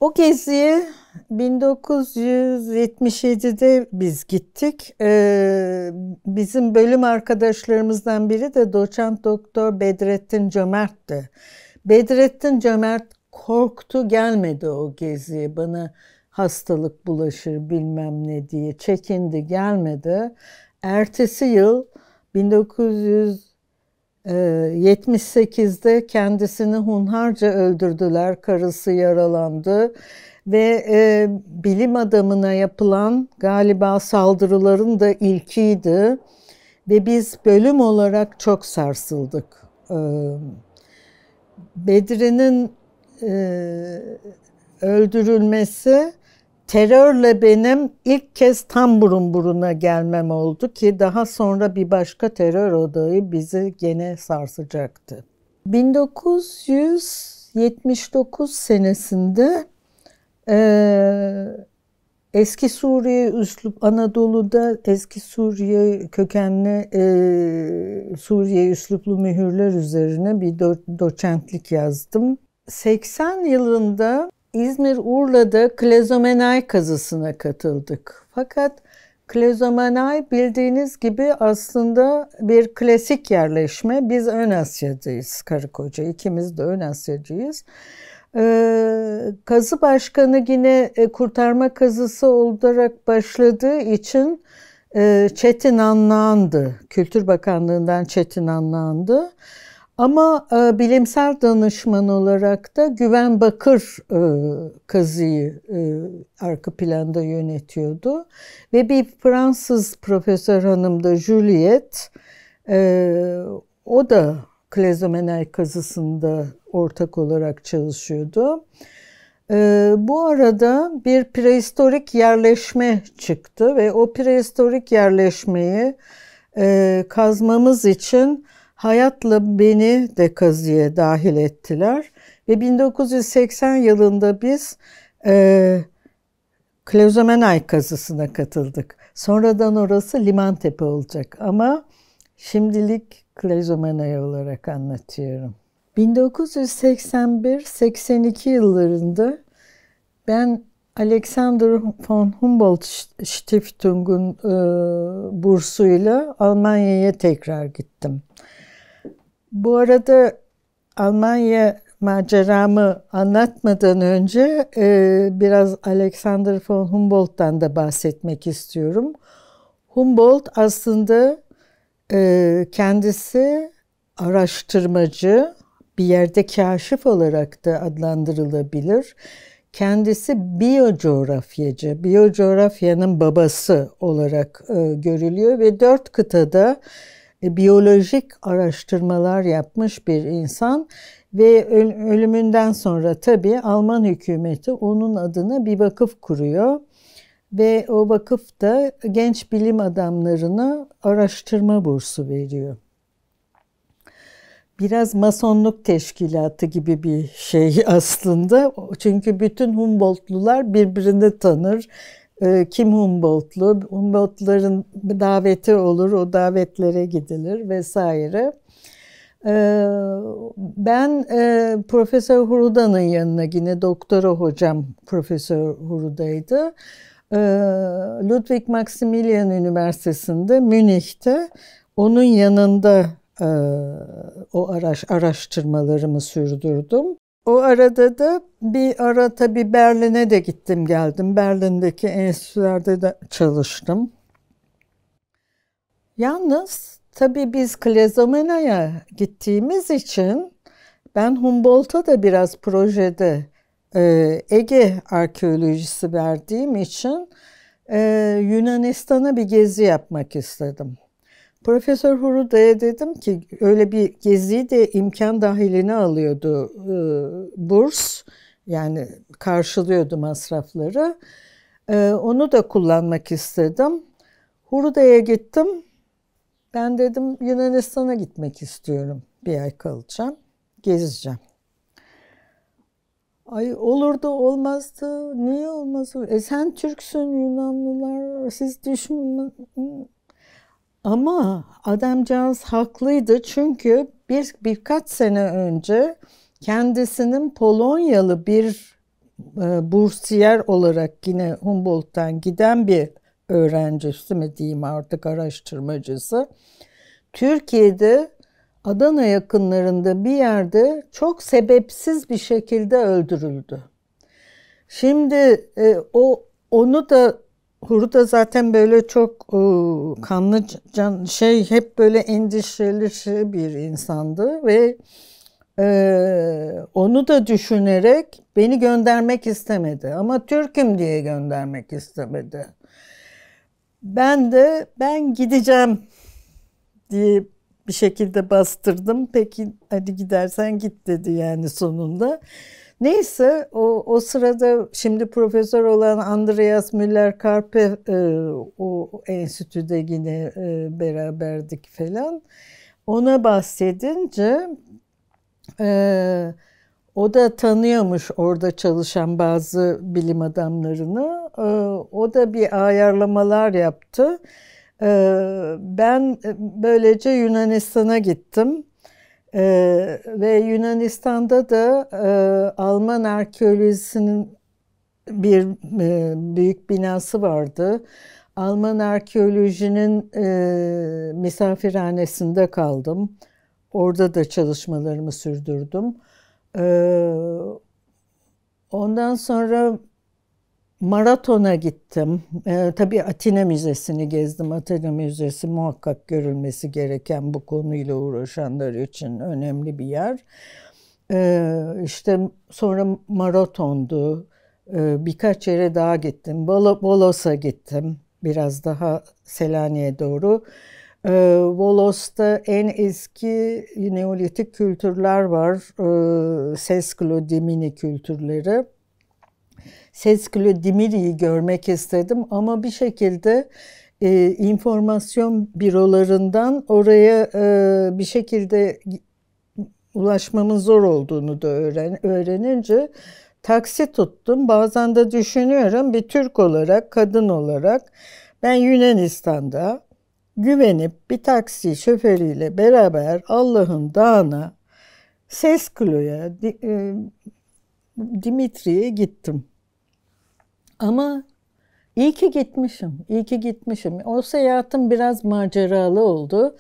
O geziye 1977'de biz gittik. Ee, bizim bölüm arkadaşlarımızdan biri de doçent doktor Bedrettin Cömert'ti. Bedrettin Cömert korktu gelmedi o geziye bana hastalık bulaşır bilmem ne diye çekindi gelmedi. Ertesi yıl 1900 78'de ee, kendisini hunharca öldürdüler, karısı yaralandı ve e, bilim adamına yapılan galiba saldırıların da ilkiydi ve biz bölüm olarak çok sarsıldık. E, Bedri'nin e, öldürülmesi terörle benim ilk kez tam burun buruna gelmem oldu ki daha sonra bir başka terör odayı bizi gene sarsacaktı. 1979 senesinde e, eski Suriye üslup Anadolu'da eski Suriye kökenli e, Suriye üsluplu mühürler üzerine bir do, doçentlik yazdım. 80 yılında İzmir Urla'da Klezomenay kazısına katıldık. Fakat Klezomenay bildiğiniz gibi aslında bir klasik yerleşme. Biz ön Asya'dayız karı koca. İkimiz de ön Asya'dayız. Ee, kazı başkanı yine e, kurtarma kazısı olarak başladığı için e, Çetin Anlağan'dı. Kültür Bakanlığı'ndan Çetin Anlağan'dı. Ama e, bilimsel danışman olarak da Güven Bakır e, kazıyı e, arka planda yönetiyordu. Ve bir Fransız profesör hanım da Juliet, e, o da Klezomenel kazısında ortak olarak çalışıyordu. E, bu arada bir prehistorik yerleşme çıktı ve o prehistorik yerleşmeyi e, kazmamız için Hayatla beni de kazıya dahil ettiler. Ve 1980 yılında biz e, Kleozomenay kazısına katıldık. Sonradan orası Limantepe olacak ama şimdilik Kleozomenay olarak anlatıyorum. 1981-82 yıllarında ben Alexander von Humboldt Stiftung'un e, bursuyla Almanya'ya tekrar gittim. Bu arada Almanya maceramı anlatmadan önce e, biraz Alexander von Humboldt'tan da bahsetmek istiyorum. Humboldt aslında e, kendisi araştırmacı, bir yerde kaşif olarak da adlandırılabilir. Kendisi biyocoğrafyacı, biyocoğrafyanın babası olarak e, görülüyor ve dört kıtada e, biyolojik araştırmalar yapmış bir insan ve ölümünden sonra tabii Alman hükümeti onun adına bir vakıf kuruyor ve o vakıf da genç bilim adamlarına araştırma bursu veriyor. Biraz masonluk teşkilatı gibi bir şey aslında. Çünkü bütün Humboldtlular birbirini tanır ee, kim Humboldt'lu, Humboldt'ların daveti olur, o davetlere gidilir vesaire. Ee, ben e, Profesör Huruda'nın yanına yine doktora hocam Profesör Huruda'ydı. Ee, Ludwig Maximilian Üniversitesi'nde Münih'te onun yanında e, o araştırmalarımı sürdürdüm. O arada da bir ara tabii Berlin'e de gittim geldim. Berlin'deki enstitülerde de çalıştım. Yalnız tabii biz Klezamena'ya gittiğimiz için ben Humboldt'a da biraz projede e, Ege arkeolojisi verdiğim için e, Yunanistan'a bir gezi yapmak istedim. Profesör Huruda'ya dedim ki öyle bir geziyi de imkan dahiline alıyordu e, burs. Yani karşılıyordu masrafları. E, onu da kullanmak istedim. Huruda'ya gittim. Ben dedim Yunanistan'a gitmek istiyorum. Bir ay kalacağım. Gezeceğim. Ay olurdu olmazdı. Niye olmazdı? E sen Türksün Yunanlılar. Siz düşman ama adamcağız haklıydı çünkü bir birkaç sene önce kendisinin Polonyalı bir e, bursiyer olarak yine Humboldt'tan giden bir öğrencisi mi diyeyim artık araştırmacısı Türkiye'de Adana yakınlarında bir yerde çok sebepsiz bir şekilde öldürüldü. Şimdi e, o onu da Huru da zaten böyle çok e, kanlı can şey hep böyle endişeli bir insandı ve e, onu da düşünerek beni göndermek istemedi ama Türk'üm diye göndermek istemedi. Ben de ben gideceğim diye bir şekilde bastırdım. Peki hadi gidersen git dedi yani sonunda. Neyse o, o sırada şimdi profesör olan Andreas Müller-Karpe e, o enstitüde yine e, beraberdik falan. Ona bahsedince e, o da tanıyormuş orada çalışan bazı bilim adamlarını. E, o da bir ayarlamalar yaptı. E, ben e, böylece Yunanistan'a gittim. Ee, ve Yunanistan'da da e, Alman arkeolojisinin bir e, büyük binası vardı. Alman arkeolojinin e, misafirhanesinde kaldım. Orada da çalışmalarımı sürdürdüm. E, ondan sonra maratona gittim. Ee, tabii Atina Müzesi'ni gezdim. Atina Müzesi muhakkak görülmesi gereken bu konuyla uğraşanlar için önemli bir yer. Ee, işte sonra maratondu. Ee, birkaç yere daha gittim. Bol Bolos'a gittim. Biraz daha Selanik'e doğru. Ee, Volos'ta en eski Neolitik kültürler var. Ee, Sesklo Dimini kültürleri. Seskülü Dimiri'yi görmek istedim ama bir şekilde e, informasyon bürolarından oraya e, bir şekilde ulaşmamın zor olduğunu da öğren, öğrenince taksi tuttum. Bazen de düşünüyorum bir Türk olarak, kadın olarak ben Yunanistan'da güvenip bir taksi şoförüyle beraber Allah'ın dağına Sesklo'ya, e, Dimitri'ye gittim. Ama iyi ki gitmişim, iyi ki gitmişim. O seyahatim biraz maceralı oldu.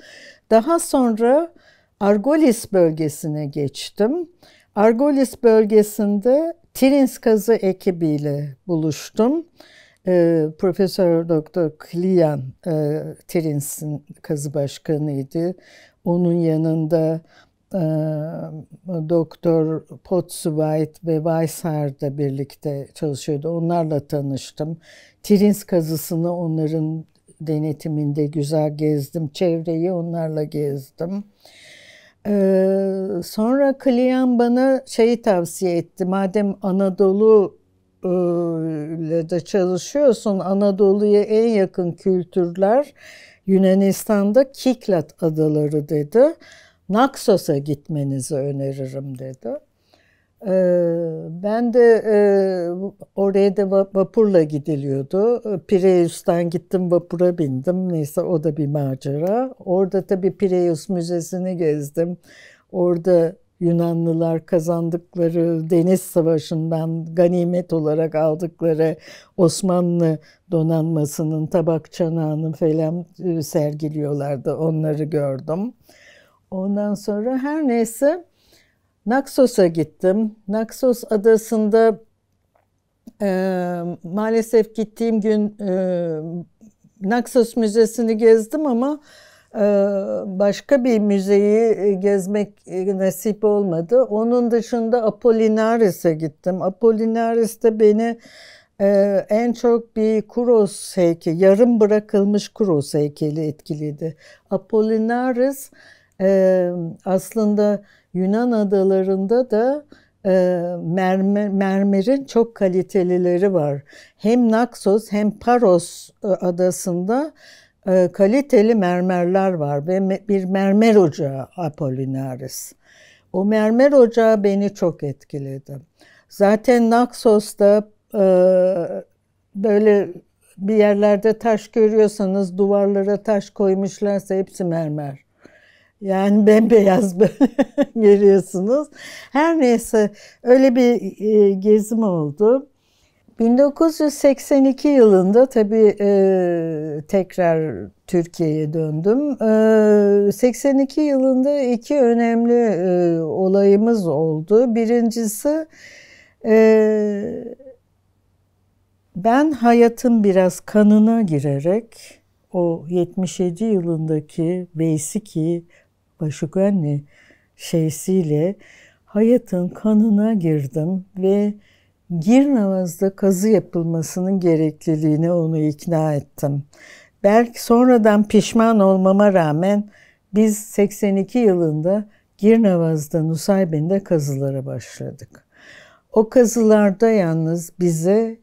Daha sonra Argolis bölgesine geçtim. Argolis bölgesinde Tirins kazı ekibiyle buluştum. E, Profesör Doktor Kliyan e, Tirins'in kazı başkanıydı. Onun yanında Doktor Potswhite ve Weishard'la birlikte çalışıyordu. Onlarla tanıştım. Tirins kazısını onların denetiminde güzel gezdim. Çevreyi onlarla gezdim. Ee, sonra Kliyan bana şeyi tavsiye etti. Madem Anadolu ile de çalışıyorsun. Anadolu'ya en yakın kültürler Yunanistan'da Kiklat adaları dedi. Naxos'a gitmenizi öneririm dedi. Ee, ben de e, oraya da vapurla gidiliyordu. Piraeus'tan gittim vapura bindim. Neyse o da bir macera. Orada tabii Piraeus Müzesi'ni gezdim. Orada Yunanlılar kazandıkları deniz savaşından ganimet olarak aldıkları Osmanlı donanmasının tabak çanağını falan e, sergiliyorlardı. Onları gördüm. Ondan sonra her neyse Naxos'a gittim. Naxos adasında e, maalesef gittiğim gün e, Naxos Müzesi'ni gezdim ama e, başka bir müzeyi e, gezmek e, nasip olmadı. Onun dışında Apollinaris'e gittim. Apollinaris'te beni ee, en çok bir Kuros heykeli, yarım bırakılmış Kuros heykeli etkiledi. Apollinaris e, aslında Yunan adalarında da e, mermer, mermerin çok kalitelileri var. Hem Naxos hem Paros e, adasında e, kaliteli mermerler var ve bir mermer ocağı Apollinaris. O mermer ocağı beni çok etkiledi. Zaten Naxos'ta e, böyle bir yerlerde taş görüyorsanız duvarlara taş koymuşlarsa hepsi mermer. Yani bembeyaz böyle görüyorsunuz. Her neyse öyle bir e, gezim oldu. 1982 yılında tabii e, tekrar Türkiye'ye döndüm. 82 e, yılında iki önemli olayımız oldu. Birincisi ben hayatın biraz kanına girerek o 77 yılındaki Beysiki'yi Paşukani şeysiyle hayatın kanına girdim ve Girnavaz'da kazı yapılmasının gerekliliğine onu ikna ettim. Belki sonradan pişman olmama rağmen biz 82 yılında Girnavaz'da Nusaybin'de kazılara başladık. O kazılarda yalnız bize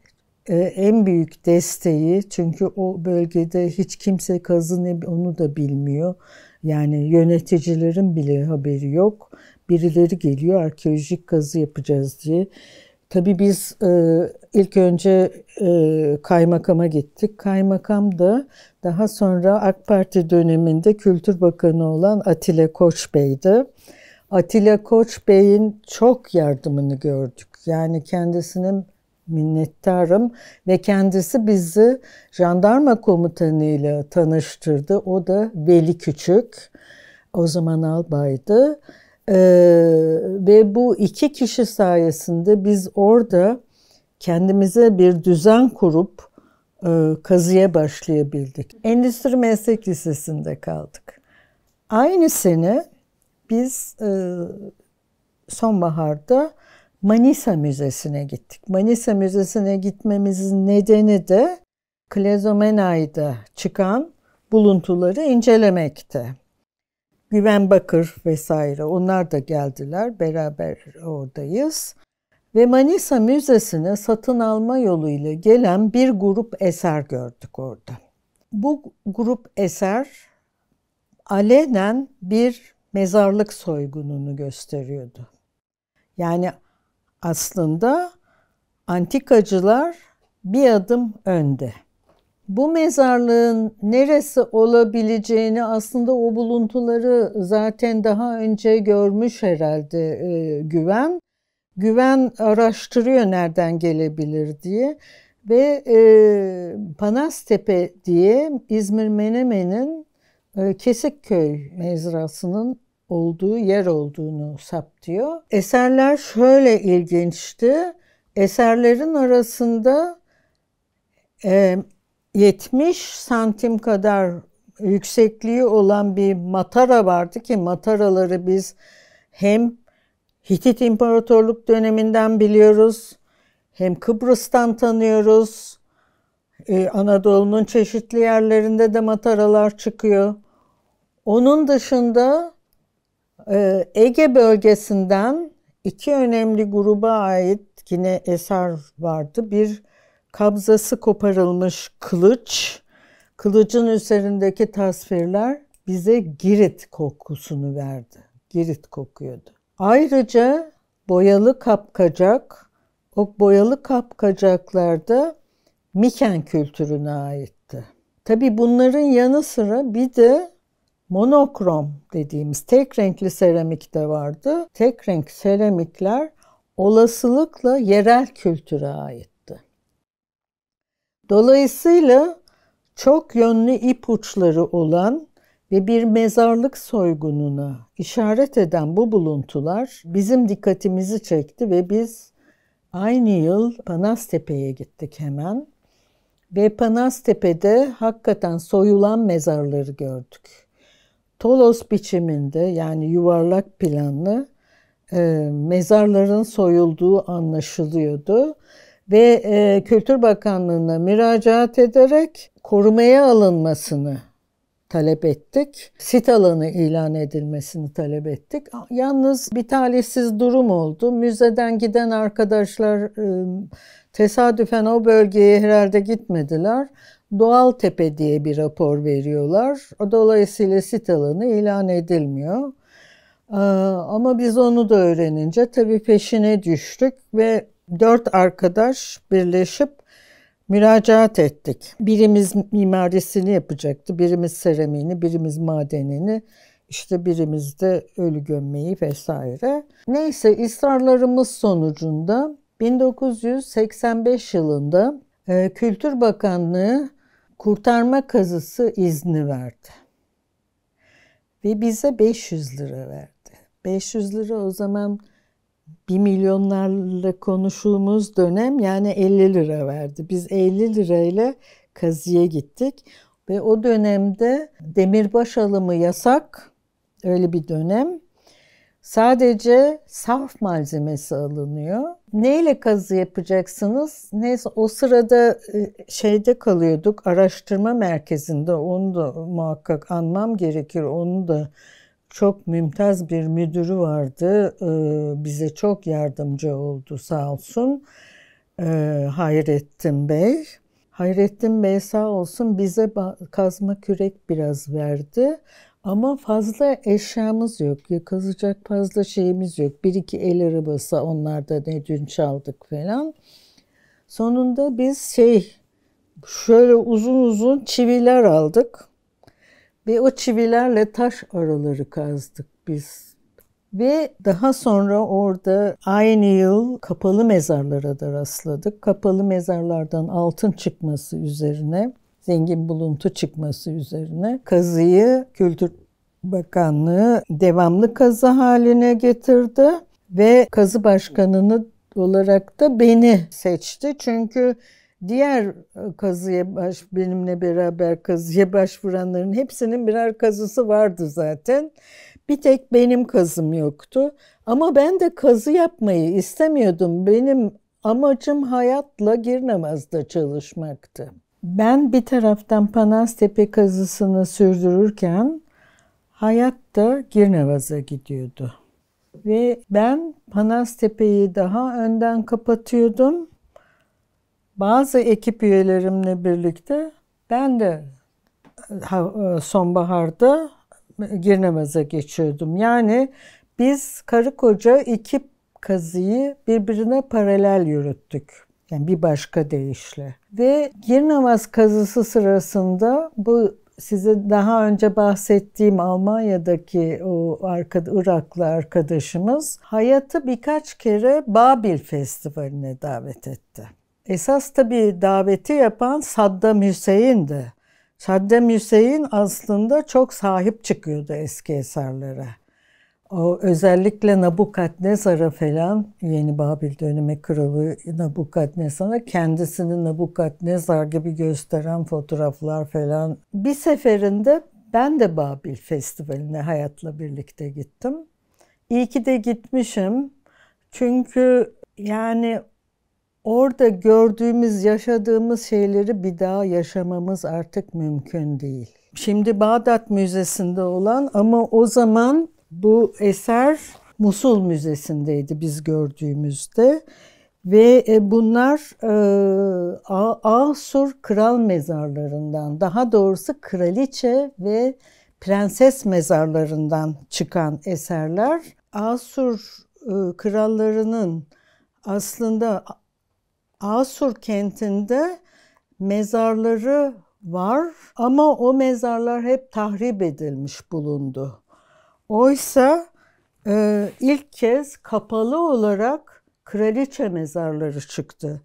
e, en büyük desteği çünkü o bölgede hiç kimse kazı ne onu da bilmiyor. Yani yöneticilerin bile haberi yok. Birileri geliyor arkeolojik kazı yapacağız diye. Tabii biz e, ilk önce e, kaymakama gittik. Kaymakam da daha sonra AK Parti döneminde Kültür Bakanı olan Atilla Koç Bey'di. Atilla Koç Bey'in çok yardımını gördük. Yani kendisinin minnettarım ve kendisi bizi jandarma komutanıyla tanıştırdı. O da Veli Küçük, o zaman albaydı. Ee, ve bu iki kişi sayesinde biz orada kendimize bir düzen kurup e, kazıya başlayabildik. Endüstri Meslek Lisesi'nde kaldık. Aynı sene biz e, sonbaharda Manisa Müzesi'ne gittik. Manisa Müzesi'ne gitmemizin nedeni de Klezomenay'da çıkan buluntuları incelemekti. Güven Bakır vesaire onlar da geldiler. Beraber oradayız. Ve Manisa Müzesi'ne satın alma yoluyla gelen bir grup eser gördük orada. Bu grup eser alenen bir mezarlık soygununu gösteriyordu. Yani aslında antikacılar bir adım önde. Bu mezarlığın neresi olabileceğini aslında o buluntuları zaten daha önce görmüş herhalde e, Güven. Güven araştırıyor nereden gelebilir diye ve e, Panastepe diye İzmir Menemen'in e, Kesikköy mezrasının olduğu yer olduğunu saptıyor. Eserler şöyle ilginçti. Eserlerin arasında 70 e, santim kadar yüksekliği olan bir matara vardı ki mataraları biz hem Hitit İmparatorluk döneminden biliyoruz, hem Kıbrıs'tan tanıyoruz. Ee, Anadolu'nun çeşitli yerlerinde de mataralar çıkıyor. Onun dışında ee, Ege bölgesinden iki önemli gruba ait yine eser vardı. Bir kabzası koparılmış kılıç, kılıcın üzerindeki tasvirler bize Girit kokusunu verdi. Girit kokuyordu. Ayrıca boyalı kapkacak, o boyalı kapkacaklarda Miken kültürüne aitti. Tabi bunların yanı sıra bir de monokrom dediğimiz tek renkli seramik de vardı. Tek renk seramikler olasılıkla yerel kültüre aitti. Dolayısıyla çok yönlü ipuçları olan ve bir mezarlık soygununa işaret eden bu buluntular bizim dikkatimizi çekti ve biz aynı yıl Panastepe'ye gittik hemen. Ve Panastepe'de hakikaten soyulan mezarları gördük. Tolos biçiminde yani yuvarlak planlı e, mezarların soyulduğu anlaşılıyordu. Ve e, Kültür Bakanlığı'na müracaat ederek korumaya alınmasını talep ettik. Sit alanı ilan edilmesini talep ettik. Yalnız bir talihsiz durum oldu. Müzeden giden arkadaşlar ıı, tesadüfen o bölgeye herhalde gitmediler. Doğal Tepe diye bir rapor veriyorlar. Dolayısıyla sit alanı ilan edilmiyor. Ee, ama biz onu da öğrenince tabii peşine düştük ve dört arkadaş birleşip müracaat ettik. Birimiz mimarisini yapacaktı, birimiz seramiğini, birimiz madenini, işte birimiz de ölü gömmeyi vesaire. Neyse ısrarlarımız sonucunda 1985 yılında e, Kültür Bakanlığı kurtarma kazısı izni verdi. Ve bize 500 lira verdi. 500 lira o zaman 1 milyonlarla konuştuğumuz dönem yani 50 lira verdi. Biz 50 lirayla kazıya gittik ve o dönemde demirbaş alımı yasak. Öyle bir dönem. Sadece saf malzemesi alınıyor. Neyle kazı yapacaksınız? Neyse o sırada e, şeyde kalıyorduk, araştırma merkezinde. Onu da muhakkak anmam gerekir. Onu da çok mümtaz bir müdürü vardı. E, bize çok yardımcı oldu sağ olsun. E, Hayrettin Bey. Hayrettin Bey sağ olsun bize kazma kürek biraz verdi. Ama fazla eşyamız yok. Yakılacak fazla şeyimiz yok. Bir iki el arabası onlar da ne dün çaldık falan. Sonunda biz şey şöyle uzun uzun çiviler aldık. Ve o çivilerle taş araları kazdık biz. Ve daha sonra orada aynı yıl kapalı mezarlara da rastladık. Kapalı mezarlardan altın çıkması üzerine zengin buluntu çıkması üzerine kazıyı Kültür Bakanlığı devamlı kazı haline getirdi ve kazı başkanını olarak da beni seçti. Çünkü diğer e, kazıya baş benimle beraber kazıya başvuranların hepsinin birer kazısı vardı zaten. Bir tek benim kazım yoktu. Ama ben de kazı yapmayı istemiyordum. Benim amacım hayatla Girnemaz'da çalışmaktı ben bir taraftan Panastepe kazısını sürdürürken hayat da Girnevaz'a gidiyordu. Ve ben Panastepe'yi daha önden kapatıyordum. Bazı ekip üyelerimle birlikte ben de e, sonbaharda Girnevaz'a geçiyordum. Yani biz karı koca iki kazıyı birbirine paralel yürüttük. Yani bir başka deyişle. Ve Girnavaz kazısı sırasında bu size daha önce bahsettiğim Almanya'daki o arka, Iraklı arkadaşımız Hayat'ı birkaç kere Babil Festivali'ne davet etti. Esas tabii daveti yapan Saddam Hüseyin'di. Saddam Hüseyin aslında çok sahip çıkıyordu eski eserlere. O, özellikle Nabukadnezar'a falan Yeni Babil dönemi kralı Nabukadnezar'a kendisini Nabukadnezar gibi gösteren fotoğraflar falan. Bir seferinde ben de Babil Festivali'ne hayatla birlikte gittim. İyi ki de gitmişim. Çünkü yani orada gördüğümüz, yaşadığımız şeyleri bir daha yaşamamız artık mümkün değil. Şimdi Bağdat Müzesi'nde olan ama o zaman bu eser Musul Müzesi'ndeydi biz gördüğümüzde ve e, bunlar e, Asur kral mezarlarından daha doğrusu kraliçe ve prenses mezarlarından çıkan eserler. Asur e, krallarının aslında Asur kentinde mezarları var ama o mezarlar hep tahrip edilmiş bulundu. Oysa e, ilk kez kapalı olarak kraliçe mezarları çıktı.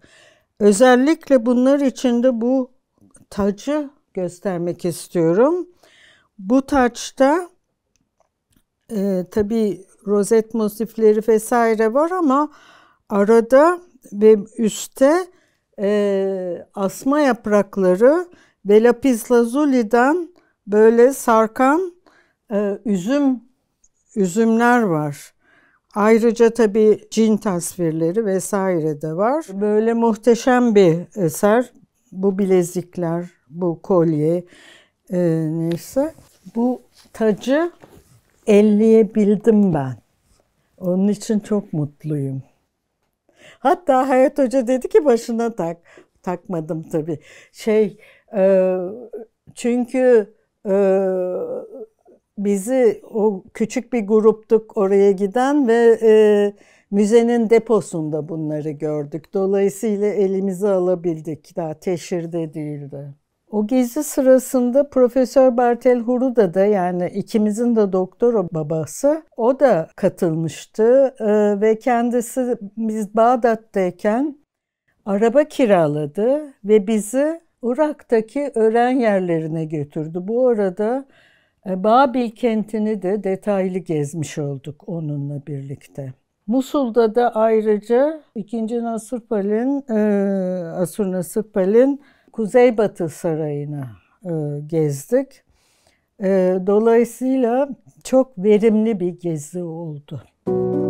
Özellikle bunlar içinde bu tacı göstermek istiyorum. Bu taçta e, tabii rozet motifleri vesaire var ama arada ve üstte e, asma yaprakları ve lapis lazuliden böyle sarkan e, üzüm üzümler var. Ayrıca tabii cin tasvirleri vesaire de var. Böyle muhteşem bir eser. Bu bilezikler, bu kolye e, neyse. Bu tacı elleyebildim ben. Onun için çok mutluyum. Hatta Hayat Hoca dedi ki başına tak. Takmadım tabii. Şey e, çünkü e, bizi o küçük bir gruptuk oraya giden ve e, müzenin deposunda bunları gördük. Dolayısıyla elimize alabildik. Daha teşhirde değildi. O gezi sırasında Profesör Bartel Huruda da yani ikimizin de doktor babası o da katılmıştı ee, ve kendisi biz Bağdat'tayken araba kiraladı ve bizi Irak'taki öğren yerlerine götürdü. Bu arada e, Babil kentini de detaylı gezmiş olduk onunla birlikte. Musul'da da ayrıca 2. Nasırpal'in e, Asur Nasırpal'in Kuzeybatı Sarayı'nı e, gezdik. E, dolayısıyla çok verimli bir gezi oldu. Müzik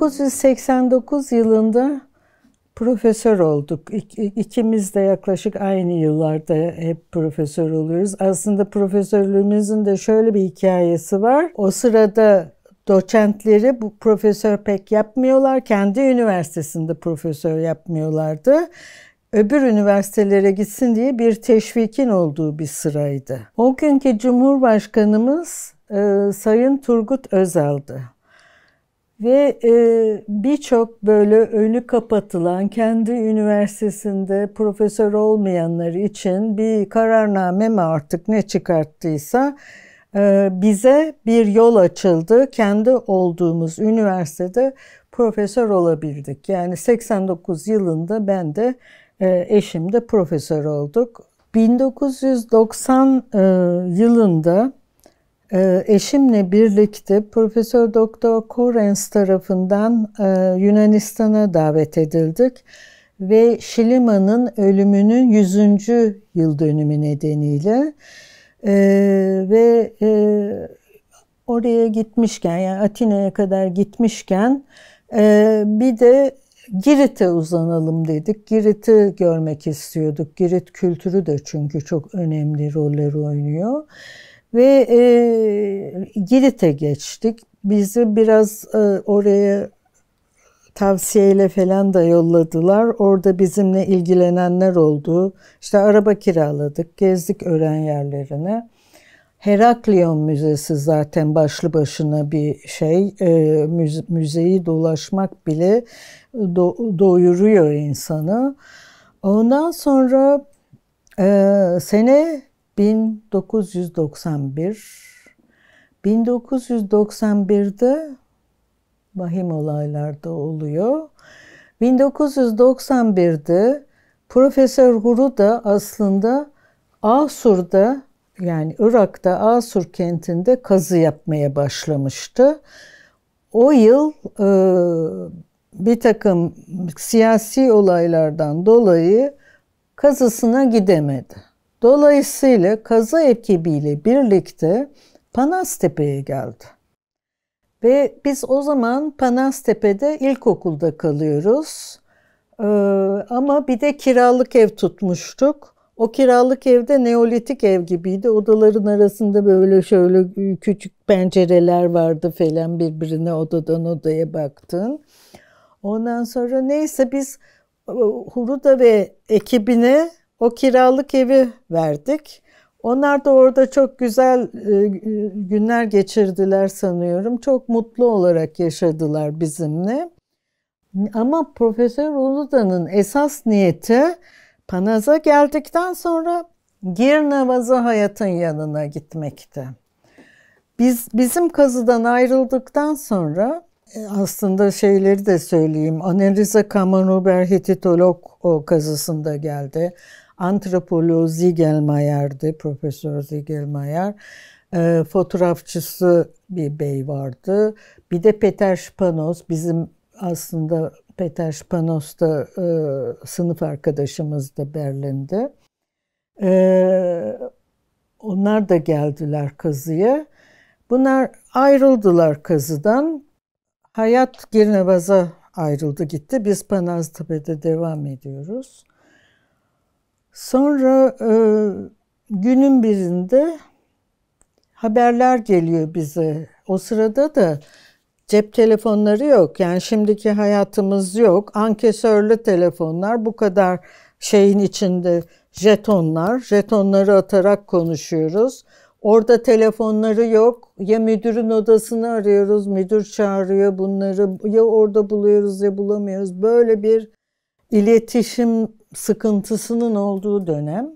1989 yılında profesör olduk. İkimiz de yaklaşık aynı yıllarda hep profesör oluyoruz. Aslında profesörlüğümüzün de şöyle bir hikayesi var. O sırada doçentleri bu profesör pek yapmıyorlar. Kendi üniversitesinde profesör yapmıyorlardı. Öbür üniversitelere gitsin diye bir teşvikin olduğu bir sıraydı. O günkü Cumhurbaşkanımız e, Sayın Turgut Özal'dı. Ve e, birçok böyle önü kapatılan, kendi üniversitesinde profesör olmayanları için bir kararname mi artık ne çıkarttıysa e, bize bir yol açıldı. Kendi olduğumuz üniversitede profesör olabildik. Yani 89 yılında ben de e, eşim de profesör olduk. 1990 e, yılında ee, eşimle birlikte Profesör Doktor Korens tarafından e, Yunanistan'a davet edildik ve Şilima'nın ölümünün 100. yıl dönümü nedeniyle e, ve e, oraya gitmişken yani Atina'ya kadar gitmişken e, bir de Girit'e uzanalım dedik. Girit'i görmek istiyorduk. Girit kültürü de çünkü çok önemli roller oynuyor. Ve e, Girit'e geçtik. Bizi biraz e, oraya tavsiyeyle falan da yolladılar. Orada bizimle ilgilenenler oldu. İşte araba kiraladık, gezdik öğren yerlerine. Heraklion Müzesi zaten başlı başına bir şey. E, müze, müzeyi dolaşmak bile do, doyuruyor insanı. Ondan sonra e, sene 1991 1991'de vahim olaylar da oluyor. 1991'de Profesör Guru da aslında Asur'da yani Irak'ta Asur kentinde kazı yapmaya başlamıştı. O yıl e, bir takım siyasi olaylardan dolayı kazısına gidemedi. Dolayısıyla kazı ekibiyle birlikte Panastepe'ye geldi. Ve biz o zaman Panastepe'de ilkokulda kalıyoruz. Ee, ama bir de kiralık ev tutmuştuk. O kiralık evde neolitik ev gibiydi. Odaların arasında böyle şöyle küçük pencereler vardı falan birbirine odadan odaya baktın. Ondan sonra neyse biz e, Huruda ve ekibine o kiralık evi verdik. Onlar da orada çok güzel e, günler geçirdiler sanıyorum. Çok mutlu olarak yaşadılar bizimle. Ama Profesör Uluda'nın esas niyeti Panaz'a geldikten sonra Girnavazı Hayat'ın yanına gitmekti. Biz bizim kazıdan ayrıldıktan sonra e, aslında şeyleri de söyleyeyim. Analize Kaman Huber Hititolog o kazısında geldi antropoloğu Ziegelmayer'di, Profesör Ziegelmayer. E, ee, fotoğrafçısı bir bey vardı. Bir de Peter Spanos, bizim aslında Peter Spanos da e, sınıf da Berlin'de. E, onlar da geldiler kazıya. Bunlar ayrıldılar kazıdan. Hayat Girnevaz'a ayrıldı gitti. Biz Panaztepe'de devam ediyoruz. Sonra e, günün birinde haberler geliyor bize. O sırada da cep telefonları yok. Yani şimdiki hayatımız yok. Ankesörlü telefonlar bu kadar şeyin içinde jetonlar. Jetonları atarak konuşuyoruz. Orada telefonları yok. Ya müdürün odasını arıyoruz, müdür çağırıyor bunları. Ya orada buluyoruz ya bulamıyoruz. Böyle bir iletişim sıkıntısının olduğu dönem.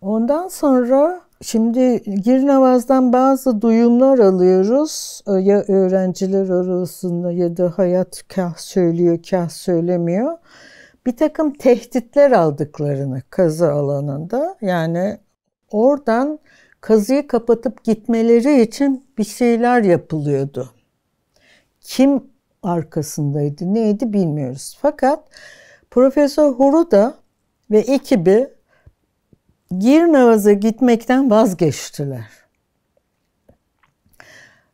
Ondan sonra şimdi Girnavaz'dan bazı duyumlar alıyoruz. Ya öğrenciler arasında ya da hayat kah söylüyor, kah söylemiyor. Bir takım tehditler aldıklarını kazı alanında yani oradan kazıyı kapatıp gitmeleri için bir şeyler yapılıyordu. Kim arkasındaydı, neydi bilmiyoruz. Fakat Profesör Horuda ve ekibi Girnavaz'a gitmekten vazgeçtiler.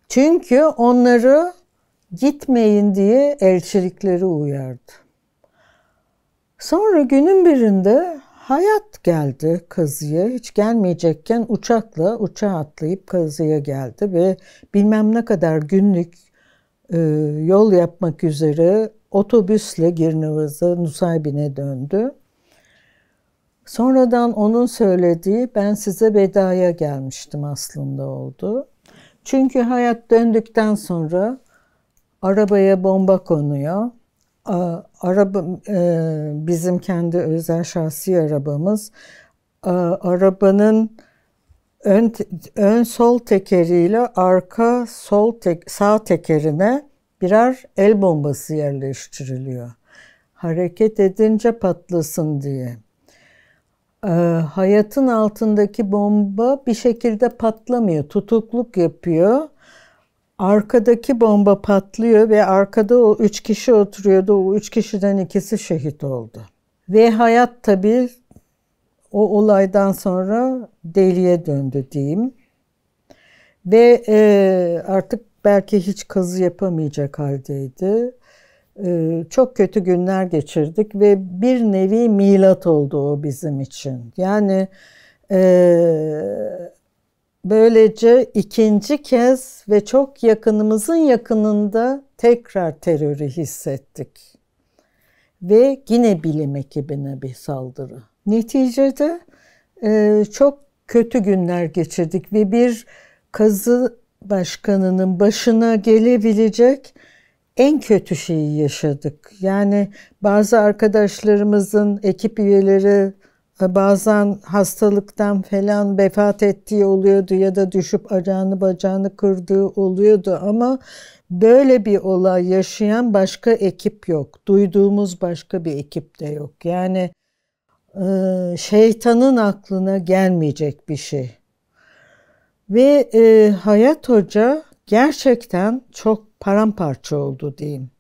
Çünkü onları gitmeyin diye elçilikleri uyardı. Sonra günün birinde hayat geldi kazıya. Hiç gelmeyecekken uçakla uçağa atlayıp kazıya geldi ve bilmem ne kadar günlük e, yol yapmak üzere otobüsle Girnavaz'a, Nusaybin'e döndü. Sonradan onun söylediği ben size vedaya gelmiştim aslında oldu. Çünkü hayat döndükten sonra arabaya bomba konuyor. Araba e, bizim kendi özel şahsi arabamız. Arabanın ön ön sol tekeriyle arka sol tek, sağ tekerine birer el bombası yerleştiriliyor. Hareket edince patlasın diye. Ee, hayatın altındaki bomba bir şekilde patlamıyor, tutukluk yapıyor. Arkadaki bomba patlıyor ve arkada o üç kişi oturuyordu. O üç kişiden ikisi şehit oldu. Ve hayat tabii o olaydan sonra deliye döndü diyeyim. Ve e, artık belki hiç kazı yapamayacak haldeydi. Ee, çok kötü günler geçirdik ve bir nevi milat oldu o bizim için. Yani e, böylece ikinci kez ve çok yakınımızın yakınında tekrar terörü hissettik. Ve yine bilim ekibine bir saldırı. Neticede e, çok kötü günler geçirdik ve bir kazı başkanının başına gelebilecek en kötü şeyi yaşadık. Yani bazı arkadaşlarımızın ekip üyeleri e, bazen hastalıktan falan vefat ettiği oluyordu ya da düşüp ayağını bacağını kırdığı oluyordu ama böyle bir olay yaşayan başka ekip yok. Duyduğumuz başka bir ekip de yok. Yani e, şeytanın aklına gelmeyecek bir şey. Ve e, Hayat Hoca gerçekten çok paramparça oldu diyeyim.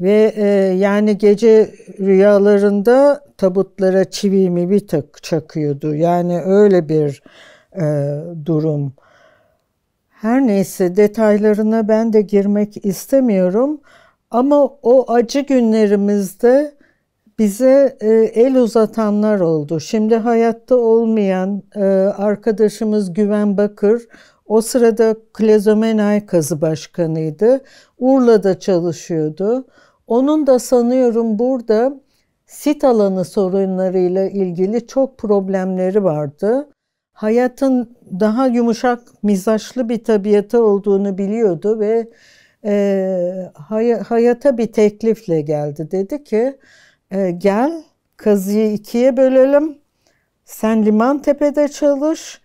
Ve e, yani gece rüyalarında tabutlara çivimi bir tık çakıyordu. Yani öyle bir e, durum. Her neyse detaylarına ben de girmek istemiyorum. Ama o acı günlerimizde bize e, el uzatanlar oldu. Şimdi hayatta olmayan e, arkadaşımız Güven Bakır o sırada Klezomenay kazı başkanıydı. Urla'da çalışıyordu. Onun da sanıyorum burada sit alanı sorunlarıyla ilgili çok problemleri vardı. Hayatın daha yumuşak, mizaçlı bir tabiata olduğunu biliyordu ve e, hay- hayata bir teklifle geldi. Dedi ki e, gel kazıyı ikiye bölelim. Sen Liman Tepede çalış.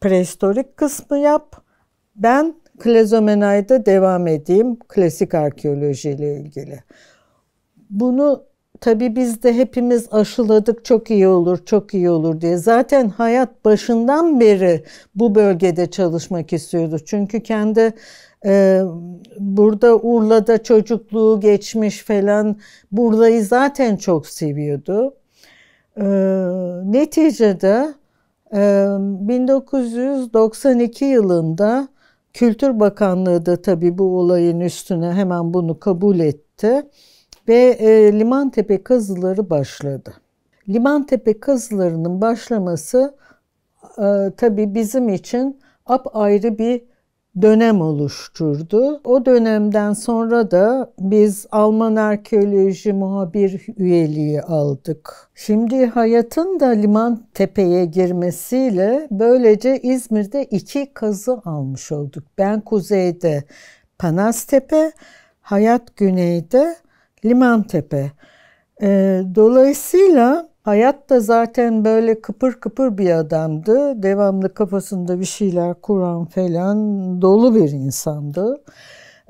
Prehistorik kısmı yap. Ben Klezomenay'da devam edeyim klasik arkeolojiyle ilgili. Bunu tabii biz de hepimiz aşıladık çok iyi olur, çok iyi olur diye. Zaten hayat başından beri bu bölgede çalışmak istiyordu. Çünkü kendi ee, burada Urla'da çocukluğu geçmiş falan. Burla'yı zaten çok seviyordu. Ee, neticede e, 1992 yılında Kültür Bakanlığı da tabii bu olayın üstüne hemen bunu kabul etti ve e, Limantepe kazıları başladı. Limantepe kazılarının başlaması e, tabii bizim için apayrı bir dönem oluşturdu. O dönemden sonra da biz Alman arkeoloji muhabir üyeliği aldık. Şimdi hayatın da Liman Tepe'ye girmesiyle böylece İzmir'de iki kazı almış olduk. Ben kuzeyde Panastepe, Hayat güneyde Liman Tepe. Ee, dolayısıyla Hayat da zaten böyle kıpır kıpır bir adamdı. Devamlı kafasında bir şeyler kuran falan dolu bir insandı.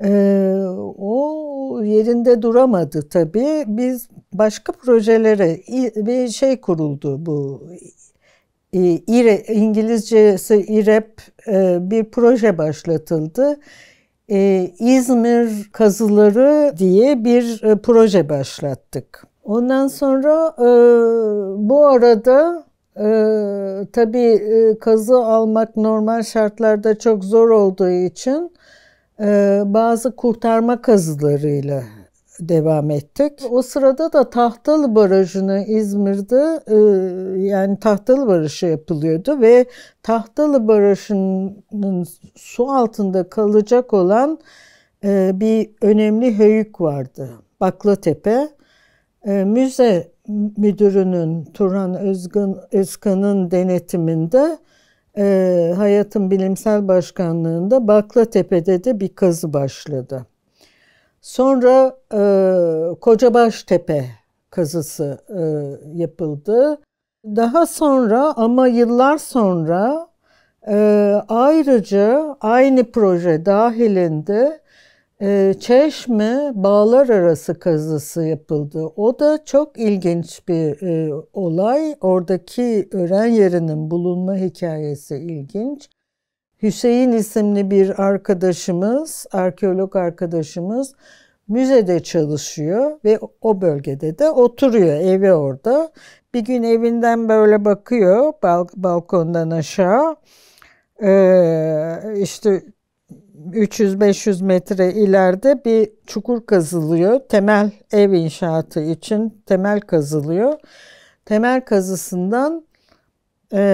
Ee, o yerinde duramadı tabii. Biz başka projelere bir şey kuruldu bu İre, İngilizcesi İREP e, bir proje başlatıldı. E, İzmir kazıları diye bir e, proje başlattık. Ondan sonra e, bu arada e, tabii e, kazı almak normal şartlarda çok zor olduğu için e, bazı kurtarma kazılarıyla devam ettik. O sırada da Tahtalı Barajı'nı İzmir'de e, yani Tahtalı Barajı yapılıyordu ve Tahtalı Barajı'nın su altında kalacak olan e, bir önemli höyük vardı. Baklatepe. Ee, müze müdürünün Turan Özgün Özkan'ın denetiminde e, Hayatın Bilimsel Başkanlığı'nda Baklatepe'de de bir kazı başladı. Sonra e, Kocabaştepe kazısı e, yapıldı. Daha sonra ama yıllar sonra e, ayrıca aynı proje dahilinde ee, çeşme Bağlar Arası kazısı yapıldı. O da çok ilginç bir e, olay. Oradaki öğren yerinin bulunma hikayesi ilginç. Hüseyin isimli bir arkadaşımız, arkeolog arkadaşımız müzede çalışıyor ve o bölgede de oturuyor evi orada. Bir gün evinden böyle bakıyor balk balkondan aşağı. Ee, işte 300-500 metre ileride bir çukur kazılıyor. Temel ev inşaatı için temel kazılıyor. Temel kazısından e,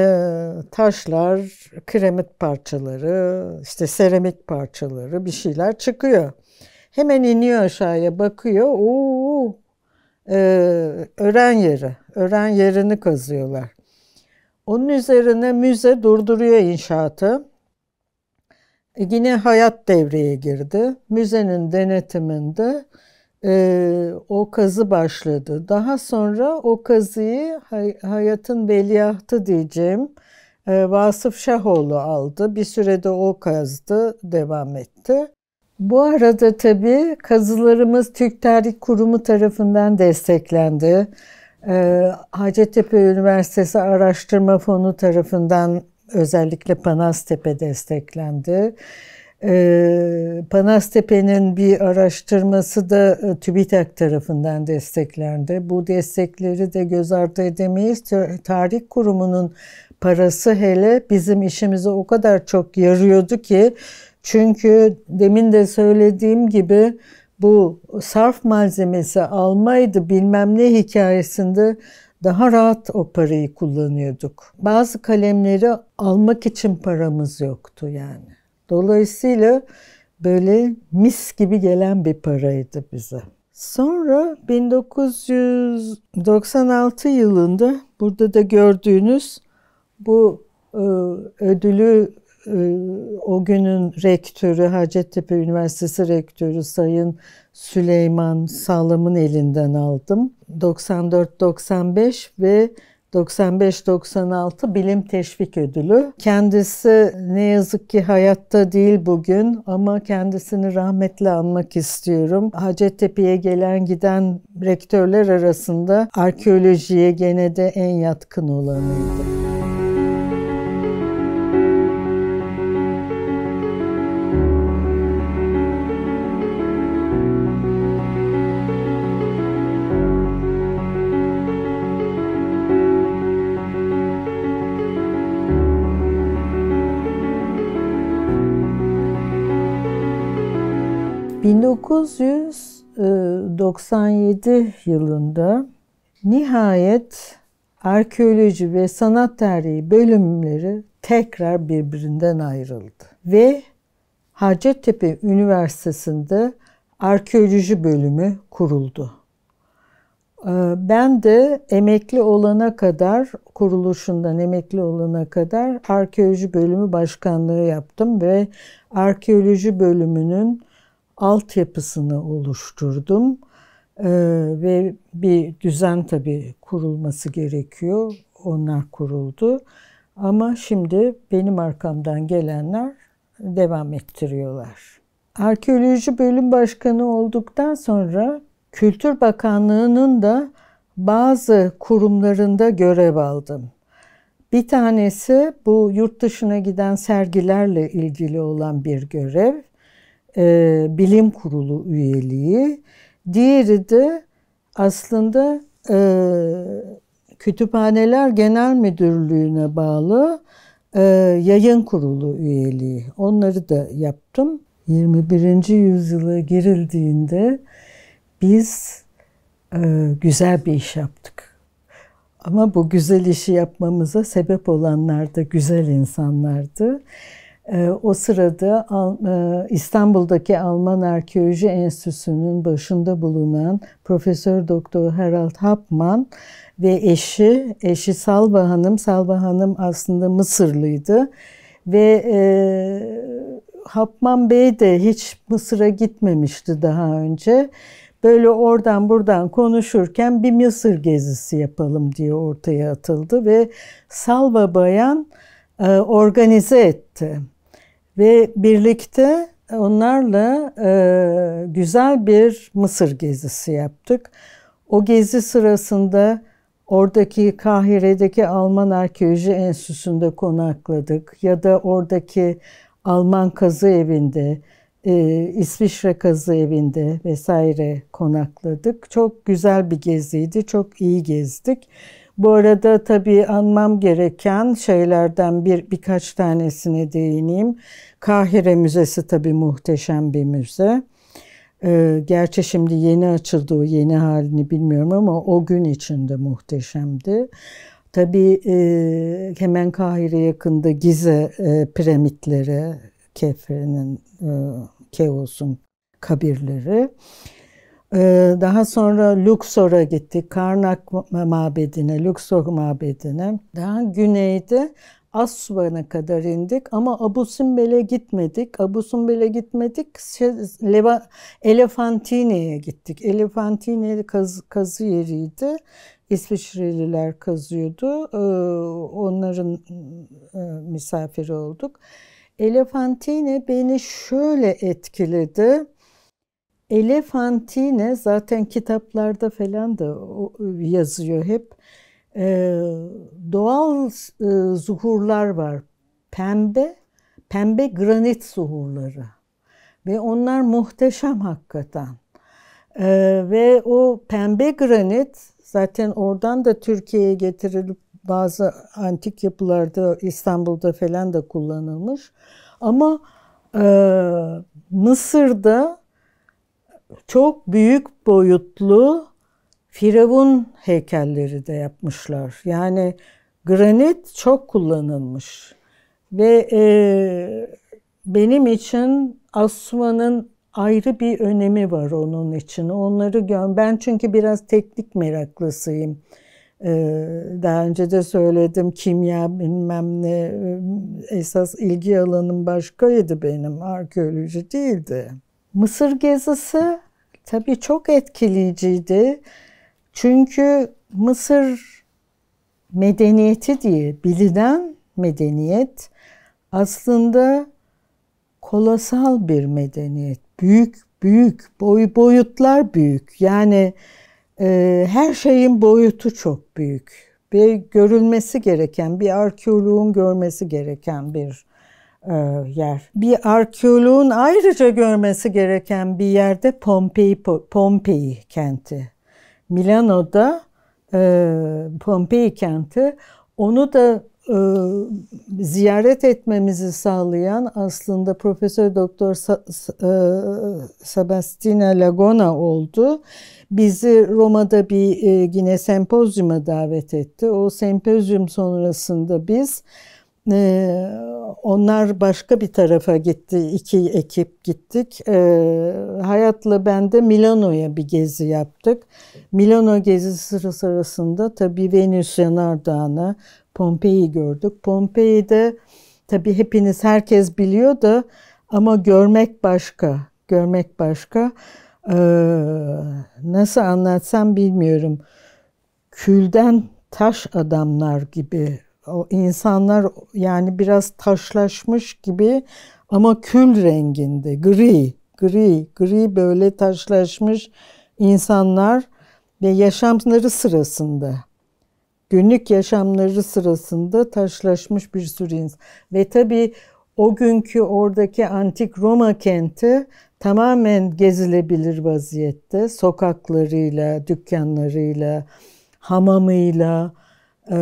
taşlar, kremit parçaları, işte seramik parçaları bir şeyler çıkıyor. Hemen iniyor aşağıya bakıyor. Oo, e, ören yeri, ören yerini kazıyorlar. Onun üzerine müze durduruyor inşaatı. E, yine hayat devreye girdi. Müzenin denetiminde e, o kazı başladı. Daha sonra o kazıyı hay, hayatın veliahtı diyeceğim e, Vasıf Şahoğlu aldı. Bir sürede o kazdı, devam etti. Bu arada tabii kazılarımız Türk Tarih Kurumu tarafından desteklendi. E, Hacettepe Üniversitesi Araştırma Fonu tarafından özellikle Panaztepe desteklendi. Ee, Panaztepe'nin bir araştırması da e, TÜBİTAK tarafından desteklendi. Bu destekleri de göz ardı edemeyiz. Tarih kurumunun parası hele bizim işimize o kadar çok yarıyordu ki çünkü demin de söylediğim gibi bu sarf malzemesi almaydı bilmem ne hikayesinde daha rahat o parayı kullanıyorduk. Bazı kalemleri almak için paramız yoktu yani. Dolayısıyla böyle mis gibi gelen bir paraydı bize. Sonra 1996 yılında burada da gördüğünüz bu e, ödülü e, o günün rektörü Hacettepe Üniversitesi rektörü Sayın Süleyman Sağlam'ın elinden aldım. 94-95 ve 95-96 Bilim Teşvik Ödülü. Kendisi ne yazık ki hayatta değil bugün ama kendisini rahmetle anmak istiyorum. Hacettepe'ye gelen giden rektörler arasında arkeolojiye gene de en yatkın olanıydı. 1997 yılında nihayet arkeoloji ve sanat tarihi bölümleri tekrar birbirinden ayrıldı. Ve Hacettepe Üniversitesi'nde arkeoloji bölümü kuruldu. Ee, ben de emekli olana kadar, kuruluşundan emekli olana kadar arkeoloji bölümü başkanlığı yaptım ve arkeoloji bölümünün altyapısını oluşturdum. Ee, ve bir düzen tabii kurulması gerekiyor. Onlar kuruldu. Ama şimdi benim arkamdan gelenler devam ettiriyorlar. Arkeoloji bölüm başkanı olduktan sonra Kültür Bakanlığı'nın da bazı kurumlarında görev aldım. Bir tanesi bu yurt dışına giden sergilerle ilgili olan bir görev e, bilim kurulu üyeliği. Diğeri de aslında e, Kütüphaneler Genel Müdürlüğü'ne bağlı e, yayın kurulu üyeliği. Onları da yaptım. 21. yüzyıla girildiğinde biz e, güzel bir iş yaptık. Ama bu güzel işi yapmamıza sebep olanlar da güzel insanlardı. Ee, o sırada e, İstanbul'daki Alman Arkeoloji Enstitüsü'nün başında bulunan Profesör Doktor Harald Hapman ve eşi, eşi Salva Hanım. Salva Hanım aslında Mısırlıydı ve e, Hapman Bey de hiç Mısır'a gitmemişti daha önce. Böyle oradan buradan konuşurken bir Mısır gezisi yapalım diye ortaya atıldı ve Salva Bayan e, organize etti. Ve birlikte onlarla e, güzel bir Mısır gezisi yaptık. O gezi sırasında oradaki Kahire'deki Alman Arkeoloji Enstitüsü'nde konakladık ya da oradaki Alman kazı evinde, e, İsviçre kazı evinde vesaire konakladık. Çok güzel bir geziydi, çok iyi gezdik. Bu arada tabii anmam gereken şeylerden bir birkaç tanesine değineyim. Kahire Müzesi tabii muhteşem bir müze. Ee, gerçi şimdi yeni açıldı o yeni halini bilmiyorum ama o gün içinde muhteşemdi. Tabii e, hemen Kahire yakında Gize e, piramitleri, Kefre'nin, e, Keos'un kabirleri. Ee, daha sonra Luxor'a gittik. Karnak mabedine, Luxor mabedine. Daha güneyde Asvan'a kadar indik ama Abu Simbel'e gitmedik. Abu Simbel'e gitmedik. Şey, Elefantine'ye gittik. Elefantine kaz, kazı yeriydi. İsviçreliler kazıyordu. Ee, onların e, misafiri olduk. Elefantine beni şöyle etkiledi. Elefantine zaten kitaplarda falan da e, yazıyor hep. E, doğal e, zuhurlar var. Pembe, pembe granit zuhurları. Ve onlar muhteşem hakikaten. ve o pembe granit zaten oradan da Türkiye'ye getirilip bazı antik yapılarda İstanbul'da falan da kullanılmış. Ama e, Mısır'da çok büyük boyutlu firavun heykelleri de yapmışlar. Yani granit çok kullanılmış. Ve e, benim için asmanın ayrı bir önemi var onun için. Onları gör. Ben çünkü biraz teknik meraklısıyım. E, daha önce de söyledim kimya bilmem ne e, esas ilgi alanım başkaydı benim arkeoloji değildi. Mısır gezisi tabii çok etkileyiciydi. Çünkü Mısır medeniyeti diye bilinen medeniyet aslında kolosal bir medeniyet. Büyük büyük boy boyutlar büyük. Yani e, her şeyin boyutu çok büyük ve görülmesi gereken bir arkeoloğun görmesi gereken bir e, yer. Bir arkeoloğun ayrıca görmesi gereken bir yerde Pompei, Pompei kenti. Milano'da e, Pompei kenti. Onu da e, ziyaret etmemizi sağlayan aslında Profesör Doktor Sebastina Lagona oldu. Bizi Roma'da bir yine sempozyuma davet etti. O sempozyum sonrasında biz ee, onlar başka bir tarafa gitti. İki ekip gittik. Ee, Hayat'la ben de Milano'ya bir gezi yaptık. Milano gezisi arasında tabii Venüs Yanardağı'na, Pompei'yi gördük. Pompei'de tabii hepiniz herkes biliyor da ama görmek başka. Görmek başka. Ee, nasıl anlatsam bilmiyorum. Külden taş adamlar gibi o insanlar yani biraz taşlaşmış gibi ama kül renginde gri gri gri böyle taşlaşmış insanlar ve yaşamları sırasında günlük yaşamları sırasında taşlaşmış bir sürü insan. Ve tabii o günkü oradaki antik Roma kenti tamamen gezilebilir vaziyette. Sokaklarıyla, dükkanlarıyla, hamamıyla, e,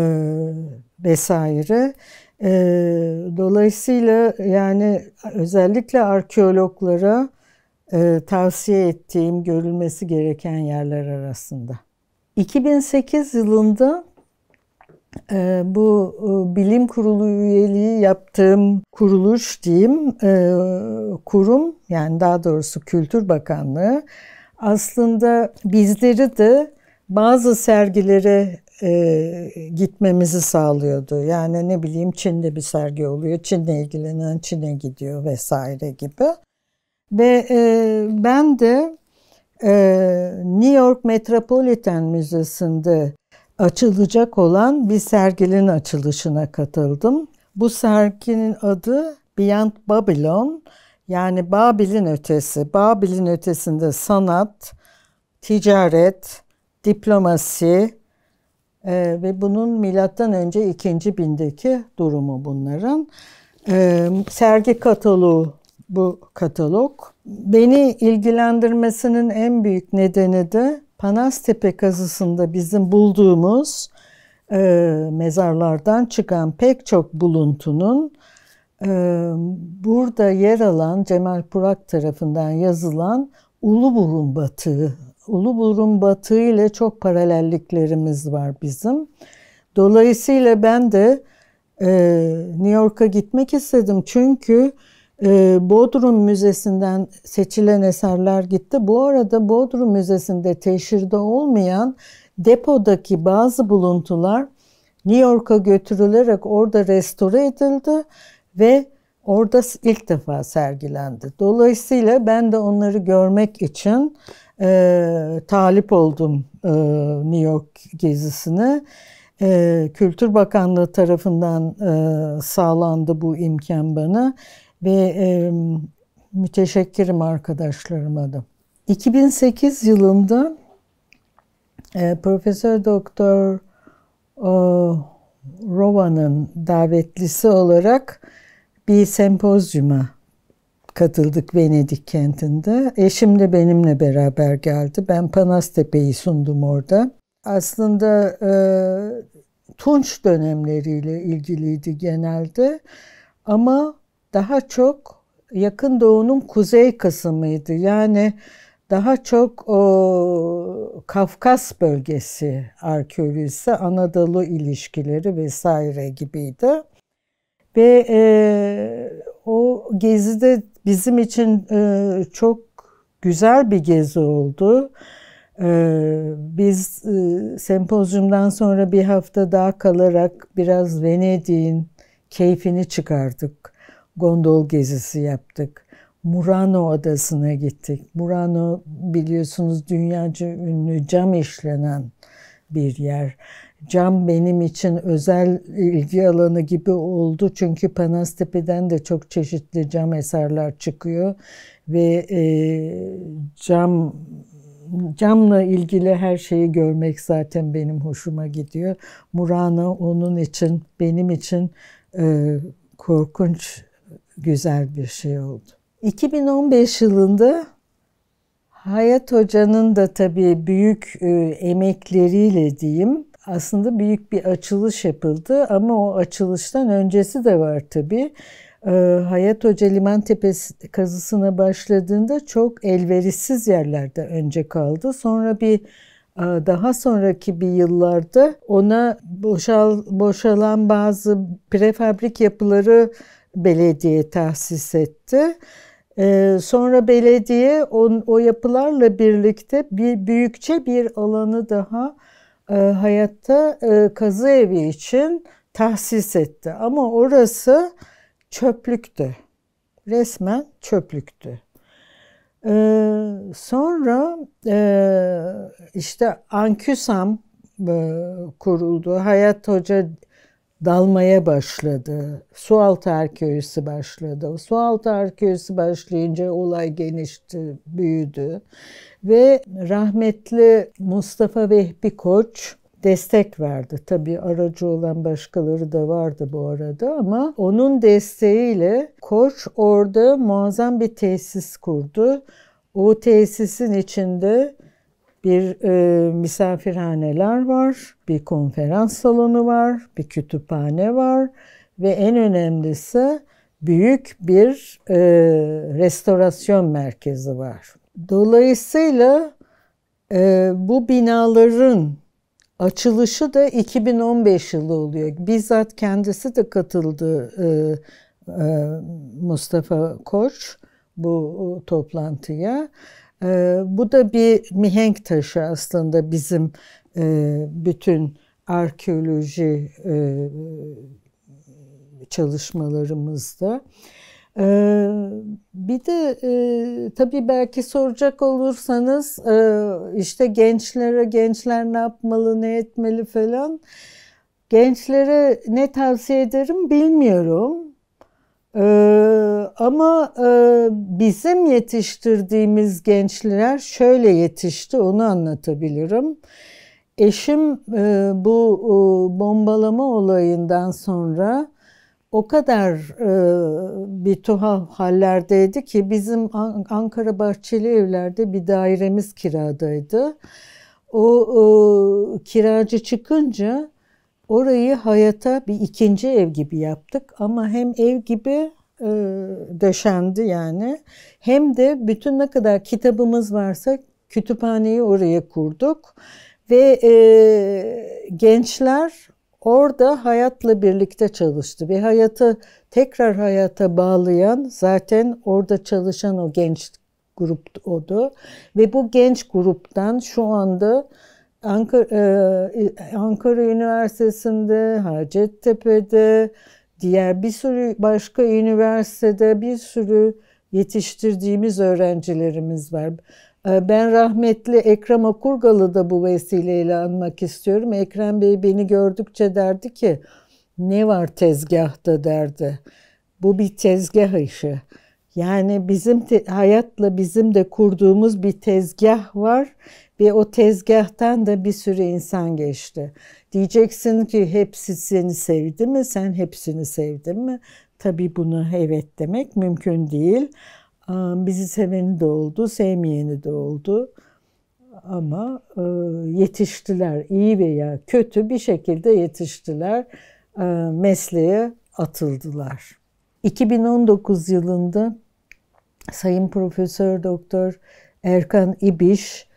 vesaire. E, dolayısıyla yani özellikle arkeologlara e, tavsiye ettiğim görülmesi gereken yerler arasında. 2008 yılında e, bu e, bilim kurulu üyeliği yaptığım kuruluş diyeyim e, kurum yani daha doğrusu Kültür Bakanlığı aslında bizleri de bazı sergilere e, gitmemizi sağlıyordu. Yani ne bileyim Çin'de bir sergi oluyor. Çin'le ilgilenen Çin'e gidiyor vesaire gibi. Ve e, ben de e, New York Metropolitan Müzesi'nde açılacak olan bir serginin açılışına katıldım. Bu serginin adı Beyond Babylon yani Babil'in ötesi. Babil'in ötesinde sanat, ticaret, diplomasi, ee, ve bunun milattan önce ikinci bindeki durumu bunların. Ee, sergi kataloğu bu katalog. Beni ilgilendirmesinin en büyük nedeni de Panastepe kazısında bizim bulduğumuz e, mezarlardan çıkan pek çok buluntunun e, burada yer alan Cemal Purak tarafından yazılan ulu burun batığı Uluburun batı ile çok paralelliklerimiz var bizim. Dolayısıyla ben de e, New York'a gitmek istedim. Çünkü e, Bodrum Müzesi'nden seçilen eserler gitti. Bu arada Bodrum Müzesi'nde teşhirde olmayan depodaki bazı buluntular New York'a götürülerek orada restore edildi ve orada ilk defa sergilendi. Dolayısıyla ben de onları görmek için e, talip oldum e, New York gezisine. E, Kültür Bakanlığı tarafından e, sağlandı bu imkan bana ve e, müteşekkirim arkadaşlarıma da. 2008 yılında e, Profesör Doktor e, Rova'nın davetlisi olarak bir sempozyuma katıldık Venedik kentinde. Eşim de benimle beraber geldi. Ben Panastepe'yi sundum orada. Aslında e, Tunç dönemleriyle ilgiliydi genelde. Ama daha çok yakın doğunun kuzey kısmıydı. Yani daha çok o Kafkas bölgesi arkeolojisi, Anadolu ilişkileri vesaire gibiydi. Ve e, o gezide bizim için e, çok güzel bir gezi oldu. E, biz e, sempozyumdan sonra bir hafta daha kalarak biraz Venedik'in keyfini çıkardık. Gondol gezisi yaptık. Murano Adası'na gittik. Murano biliyorsunuz dünyaca ünlü cam işlenen bir yer cam benim için özel ilgi alanı gibi oldu. Çünkü Panastepe'den de çok çeşitli cam eserler çıkıyor ve e, cam camla ilgili her şeyi görmek zaten benim hoşuma gidiyor. Murana onun için benim için e, korkunç güzel bir şey oldu. 2015 yılında Hayat Hoca'nın da tabii büyük e, emekleriyle diyeyim aslında büyük bir açılış yapıldı ama o açılıştan öncesi de var tabii. Ee, Hayat Hoca Liman Tepesi kazısına başladığında çok elverişsiz yerlerde önce kaldı. Sonra bir e, daha sonraki bir yıllarda ona boşal, boşalan bazı prefabrik yapıları belediye tahsis etti. Ee, sonra belediye on, o yapılarla birlikte bir büyükçe bir alanı daha e, hayatta e, kazı evi için tahsis etti. Ama orası çöplüktü. Resmen çöplüktü. E, sonra e, işte Anküsam e, kuruldu. Hayat Hoca dalmaya başladı. Sualtı arkeolojisi başladı. Sualtı arkeolojisi başlayınca olay genişti, büyüdü. Ve rahmetli Mustafa Vehbi Koç destek verdi. Tabii aracı olan başkaları da vardı bu arada ama onun desteğiyle Koç orada muazzam bir tesis kurdu. O tesisin içinde bir e, misafirhaneler var, bir konferans salonu var, bir kütüphane var ve en önemlisi büyük bir e, restorasyon merkezi var. Dolayısıyla e, bu binaların açılışı da 2015 yılı oluyor. Bizzat kendisi de katıldı e, e, Mustafa Koç bu toplantıya. E, bu da bir mihenk taşı aslında bizim e, bütün arkeoloji e, çalışmalarımızda. E, bir de e, tabii belki soracak olursanız e, işte gençlere gençler ne yapmalı ne etmeli falan. Gençlere ne tavsiye ederim bilmiyorum. Ee, ama e, bizim yetiştirdiğimiz gençler şöyle yetişti onu anlatabilirim. Eşim e, bu e, bombalama olayından sonra o kadar e, bir tuhaf hallerdeydi ki bizim Ankara Bahçeli Evler'de bir dairemiz kiradaydı. O e, kiracı çıkınca Orayı hayata bir ikinci ev gibi yaptık ama hem ev gibi e, döşendi yani. Hem de bütün ne kadar kitabımız varsa kütüphaneyi oraya kurduk. Ve e, gençler orada hayatla birlikte çalıştı. Ve hayatı tekrar hayata bağlayan zaten orada çalışan o genç grup odu. Ve bu genç gruptan şu anda Ankara, e, e, Ankara Üniversitesi'nde, Hacettepe'de, diğer bir sürü başka üniversitede bir sürü yetiştirdiğimiz öğrencilerimiz var. E, ben rahmetli Ekrem Akurgalı da bu vesileyle anmak istiyorum. Ekrem Bey beni gördükçe derdi ki ne var tezgahta derdi. Bu bir tezgah işi. Yani bizim hayatla bizim de kurduğumuz bir tezgah var ve o tezgahtan da bir sürü insan geçti. Diyeceksin ki hepsi seni sevdi mi? Sen hepsini sevdin mi? Tabii bunu evet demek mümkün değil. Bizi seveni de oldu, sevmeyeni de oldu. Ama e, yetiştiler. iyi veya kötü bir şekilde yetiştiler. E, mesleğe atıldılar. 2019 yılında Sayın Profesör Doktor Erkan İbiş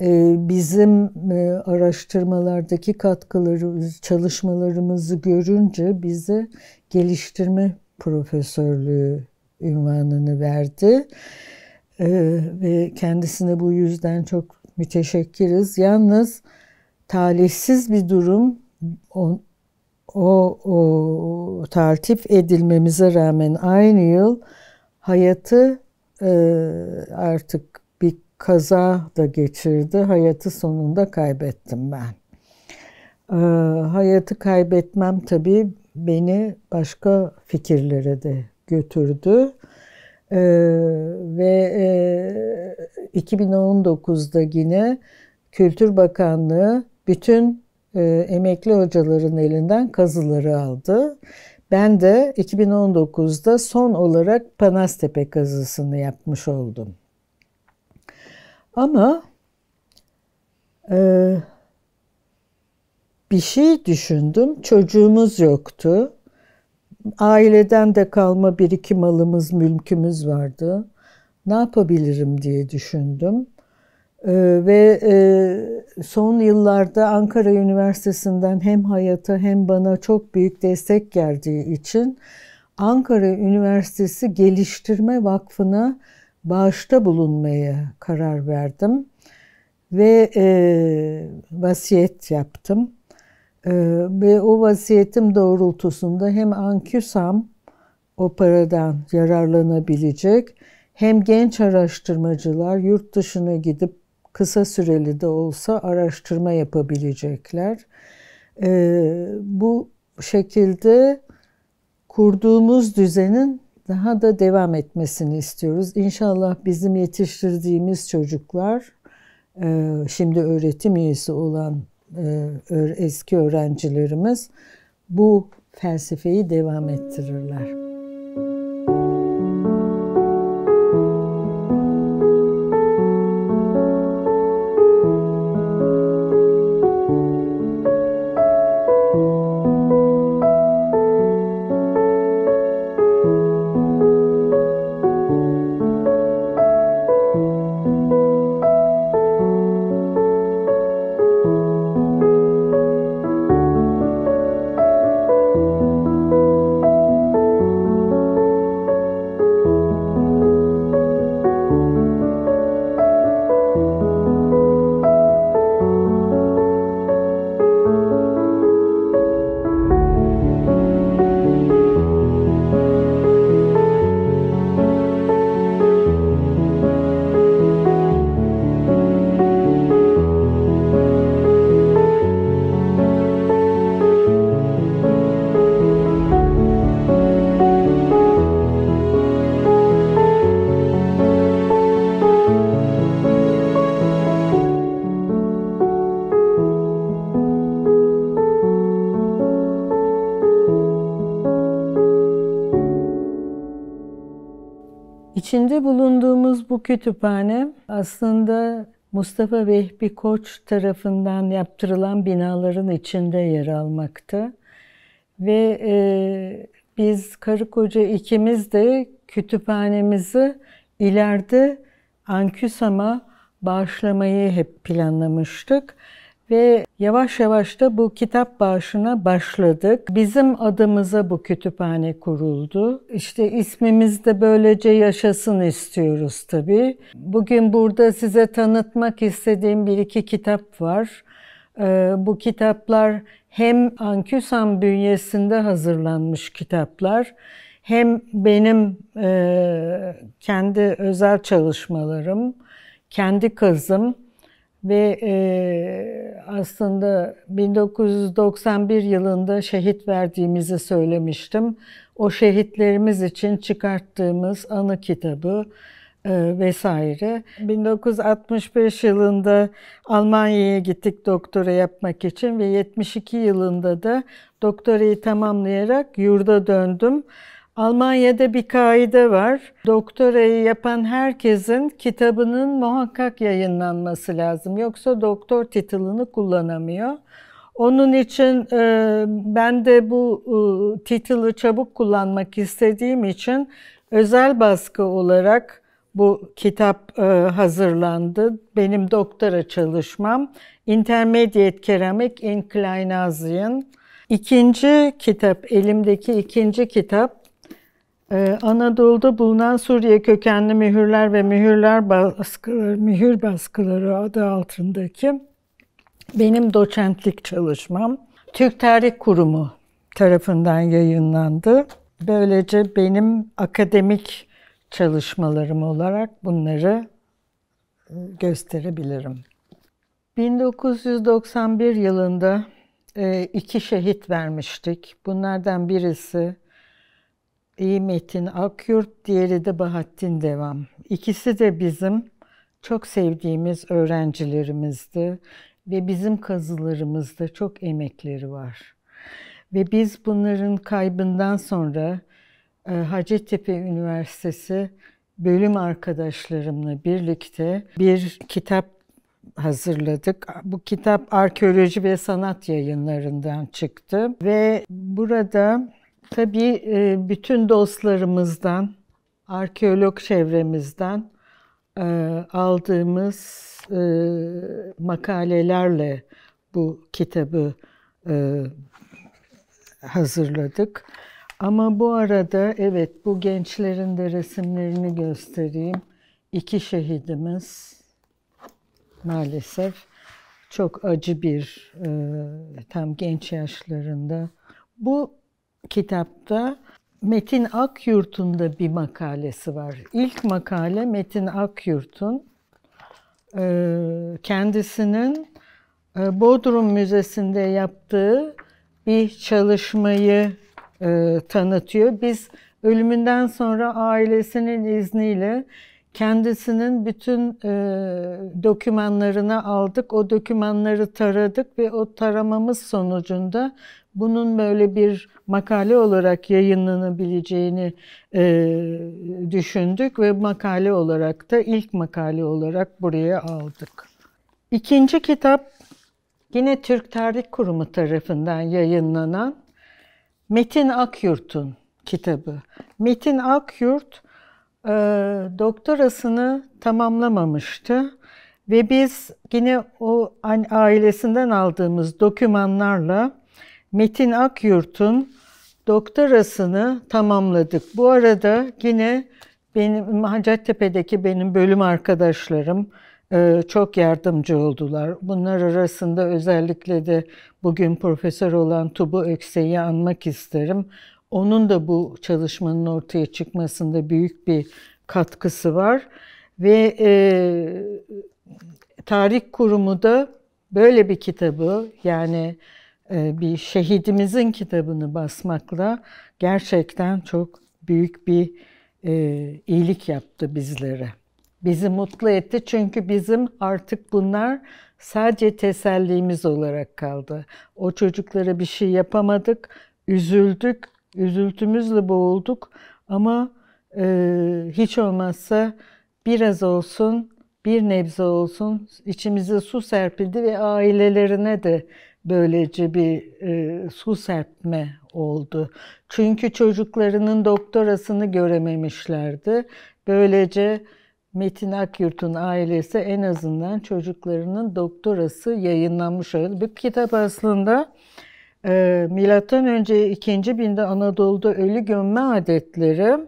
ee, bizim e, araştırmalardaki katkıları, çalışmalarımızı görünce bize geliştirme profesörlüğü ünvanını verdi. Ee, ve kendisine bu yüzden çok müteşekkiriz. Yalnız talihsiz bir durum o, o, o tartip edilmemize rağmen aynı yıl hayatı e, artık kaza da geçirdi. Hayatı sonunda kaybettim ben. E, hayatı kaybetmem tabii beni başka fikirlere de götürdü. E, ve e, 2019'da yine Kültür Bakanlığı bütün e, emekli hocaların elinden kazıları aldı. Ben de 2019'da son olarak Panastepe kazısını yapmış oldum. Ama e, bir şey düşündüm. Çocuğumuz yoktu. Aileden de kalma bir iki malımız, mülkümüz vardı. Ne yapabilirim diye düşündüm. Ee, ve e, son yıllarda Ankara Üniversitesi'nden hem hayata hem bana çok büyük destek geldiği için Ankara Üniversitesi Geliştirme Vakfı'na bağışta bulunmaya karar verdim ve e, vasiyet yaptım. E, ve o vasiyetim doğrultusunda hem Anküsam o paradan yararlanabilecek hem genç araştırmacılar yurt dışına gidip kısa süreli de olsa araştırma yapabilecekler. E, bu şekilde kurduğumuz düzenin daha da devam etmesini istiyoruz. İnşallah bizim yetiştirdiğimiz çocuklar e, şimdi öğretim üyesi olan e, eski öğrencilerimiz bu felsefeyi devam ettirirler. İçinde bulunduğumuz bu kütüphane aslında Mustafa Vehbi Koç tarafından yaptırılan binaların içinde yer almakta. Ve e, biz karı koca ikimiz de kütüphanemizi ileride Anküsam'a bağışlamayı hep planlamıştık ve yavaş yavaş da bu kitap bağışına başladık. Bizim adımıza bu kütüphane kuruldu. İşte ismimiz de böylece yaşasın istiyoruz tabii. Bugün burada size tanıtmak istediğim bir iki kitap var. Ee, bu kitaplar hem Anküsan bünyesinde hazırlanmış kitaplar hem benim e, kendi özel çalışmalarım, kendi kızım ve e, aslında 1991 yılında şehit verdiğimizi söylemiştim. O şehitlerimiz için çıkarttığımız anı kitabı e, vesaire. 1965 yılında Almanya'ya gittik doktora yapmak için ve 72 yılında da doktorayı tamamlayarak yurda döndüm. Almanya'da bir kaide var. Doktorayı yapan herkesin kitabının muhakkak yayınlanması lazım. Yoksa doktor title'ını kullanamıyor. Onun için e, ben de bu e, title'ı çabuk kullanmak istediğim için özel baskı olarak bu kitap e, hazırlandı. Benim doktora çalışmam Intermediate Keramik in Kleinasien. İkinci kitap, elimdeki ikinci kitap ee, Anadolu'da bulunan Suriye kökenli mühürler ve mühürler baskıları, mühür baskıları adı altındaki benim doçentlik çalışmam Türk Tarih Kurumu tarafından yayınlandı. Böylece benim akademik çalışmalarım olarak bunları e, gösterebilirim. 1991 yılında e, iki şehit vermiştik. Bunlardan birisi İyi Metin Akyurt, diğeri de Bahattin Devam. İkisi de bizim çok sevdiğimiz öğrencilerimizdi ve bizim kazılarımızda çok emekleri var. Ve biz bunların kaybından sonra e, Hacettepe Üniversitesi bölüm arkadaşlarımla birlikte bir kitap hazırladık. Bu kitap arkeoloji ve sanat yayınlarından çıktı ve burada Tabii e, bütün dostlarımızdan, arkeolog çevremizden e, aldığımız e, makalelerle bu kitabı hazırladık. Ama bu arada evet bu gençlerin de resimlerini göstereyim. İki şehidimiz maalesef çok acı bir tam genç yaşlarında. Bu kitapta Metin Akyurt'un da bir makalesi var. İlk makale Metin Akyurt'un e, kendisinin e, Bodrum Müzesi'nde yaptığı bir çalışmayı e, tanıtıyor. Biz ölümünden sonra ailesinin izniyle kendisinin bütün e, dokümanlarını aldık. O dokümanları taradık ve o taramamız sonucunda bunun böyle bir makale olarak yayınlanabileceğini e, düşündük ve makale olarak da ilk makale olarak buraya aldık. İkinci kitap yine Türk Tarih Kurumu tarafından yayınlanan Metin Akyurt'un kitabı. Metin Akyurt e, doktorasını tamamlamamıştı ve biz yine o ailesinden aldığımız dokümanlarla Metin Akyurt'un doktorasını tamamladık. Bu arada yine benim Hacettepe'deki benim bölüm arkadaşlarım e, çok yardımcı oldular. Bunlar arasında özellikle de bugün profesör olan Tubu Ökse'yi anmak isterim. Onun da bu çalışmanın ortaya çıkmasında büyük bir katkısı var. Ve e, tarih kurumu da böyle bir kitabı yani e, bir şehidimizin kitabını basmakla gerçekten çok büyük bir e, iyilik yaptı bizlere. Bizi mutlu etti çünkü bizim artık bunlar sadece tesellimiz olarak kaldı. O çocuklara bir şey yapamadık, üzüldük, üzüntümüzle boğulduk ama e, hiç olmazsa biraz olsun, bir nebze olsun içimize su serpildi ve ailelerine de böylece bir e, su serpme oldu. Çünkü çocuklarının doktorasını görememişlerdi. Böylece Metin Akyurt'un ailesi en azından çocuklarının doktorası yayınlanmış oldu. Bu kitap aslında e, milattan önce 2. binde Anadolu'da ölü gömme adetleri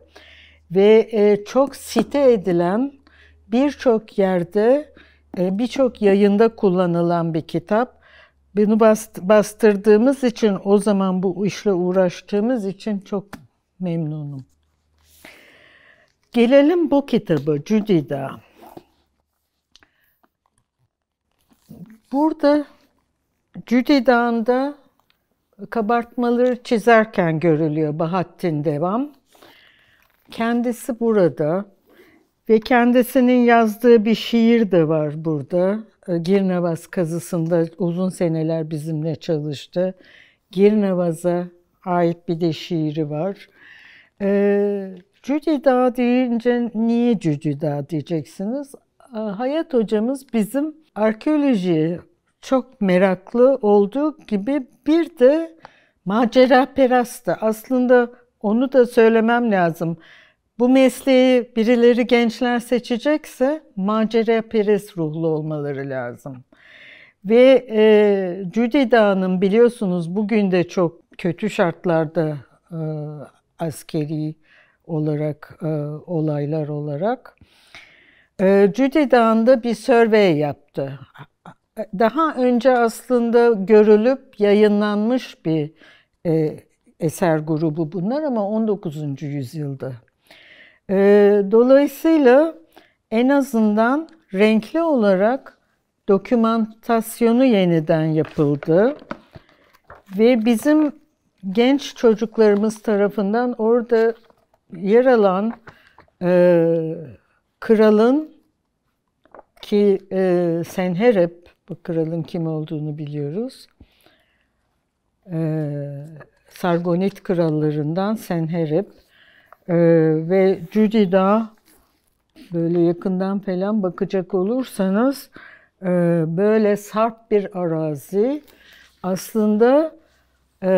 ve e, çok site edilen birçok yerde e, birçok yayında kullanılan bir kitap bunu bastırdığımız için o zaman bu işle uğraştığımız için çok memnunum. Gelelim bu kitabı Cüdida. Burada Cüdida'nda kabartmaları çizerken görülüyor Bahattin Devam. Kendisi burada ve kendisinin yazdığı bir şiir de var burada. Ee, Girnavaz kazısında uzun seneler bizimle çalıştı. Girnavaz'a ait bir de şiiri var. Ee, Cüdi Dağ deyince niye Cüdi Dağ diyeceksiniz? Ee, Hayat hocamız bizim arkeolojiye çok meraklı olduğu gibi bir de macera perasta. Aslında onu da söylemem lazım. Bu mesleği birileri gençler seçecekse macera perest ruhlu olmaları lazım. Ve e, Judy Dağ'ın biliyorsunuz bugün de çok kötü şartlarda e, askeri olarak, e, olaylar olarak. E, Judy Dağı'nda bir survey yaptı. Daha önce aslında görülüp yayınlanmış bir e, eser grubu bunlar ama 19. yüzyılda e, dolayısıyla en azından renkli olarak dokumentasyonu yeniden yapıldı ve bizim genç çocuklarımız tarafından orada yer alan e, kralın ki e, Senherep, bu kralın kim olduğunu biliyoruz. E, Sargonit krallarından Senherep ee, ve Judy Dağı böyle yakından falan bakacak olursanız e, böyle sarp bir arazi. Aslında e,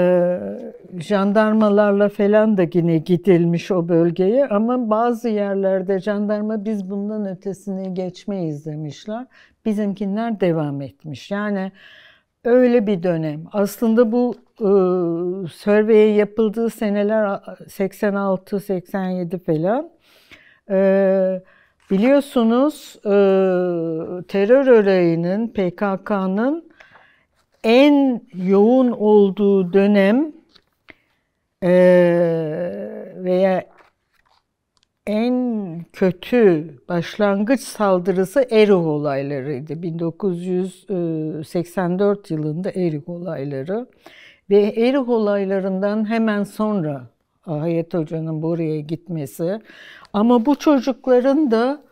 jandarmalarla falan da yine gidilmiş o bölgeye ama bazı yerlerde jandarma biz bundan ötesini geçmeyiz demişler. Bizimkiler devam etmiş. Yani Öyle bir dönem. Aslında bu e, survey yapıldığı seneler 86, 87 falan. E, biliyorsunuz e, terör örgütünün PKK'nın en yoğun olduğu dönem e, veya en kötü başlangıç saldırısı Erih olaylarıydı. 1984 yılında Erih olayları ve Erih olaylarından hemen sonra Hayat Hoca'nın buraya gitmesi ama bu çocukların da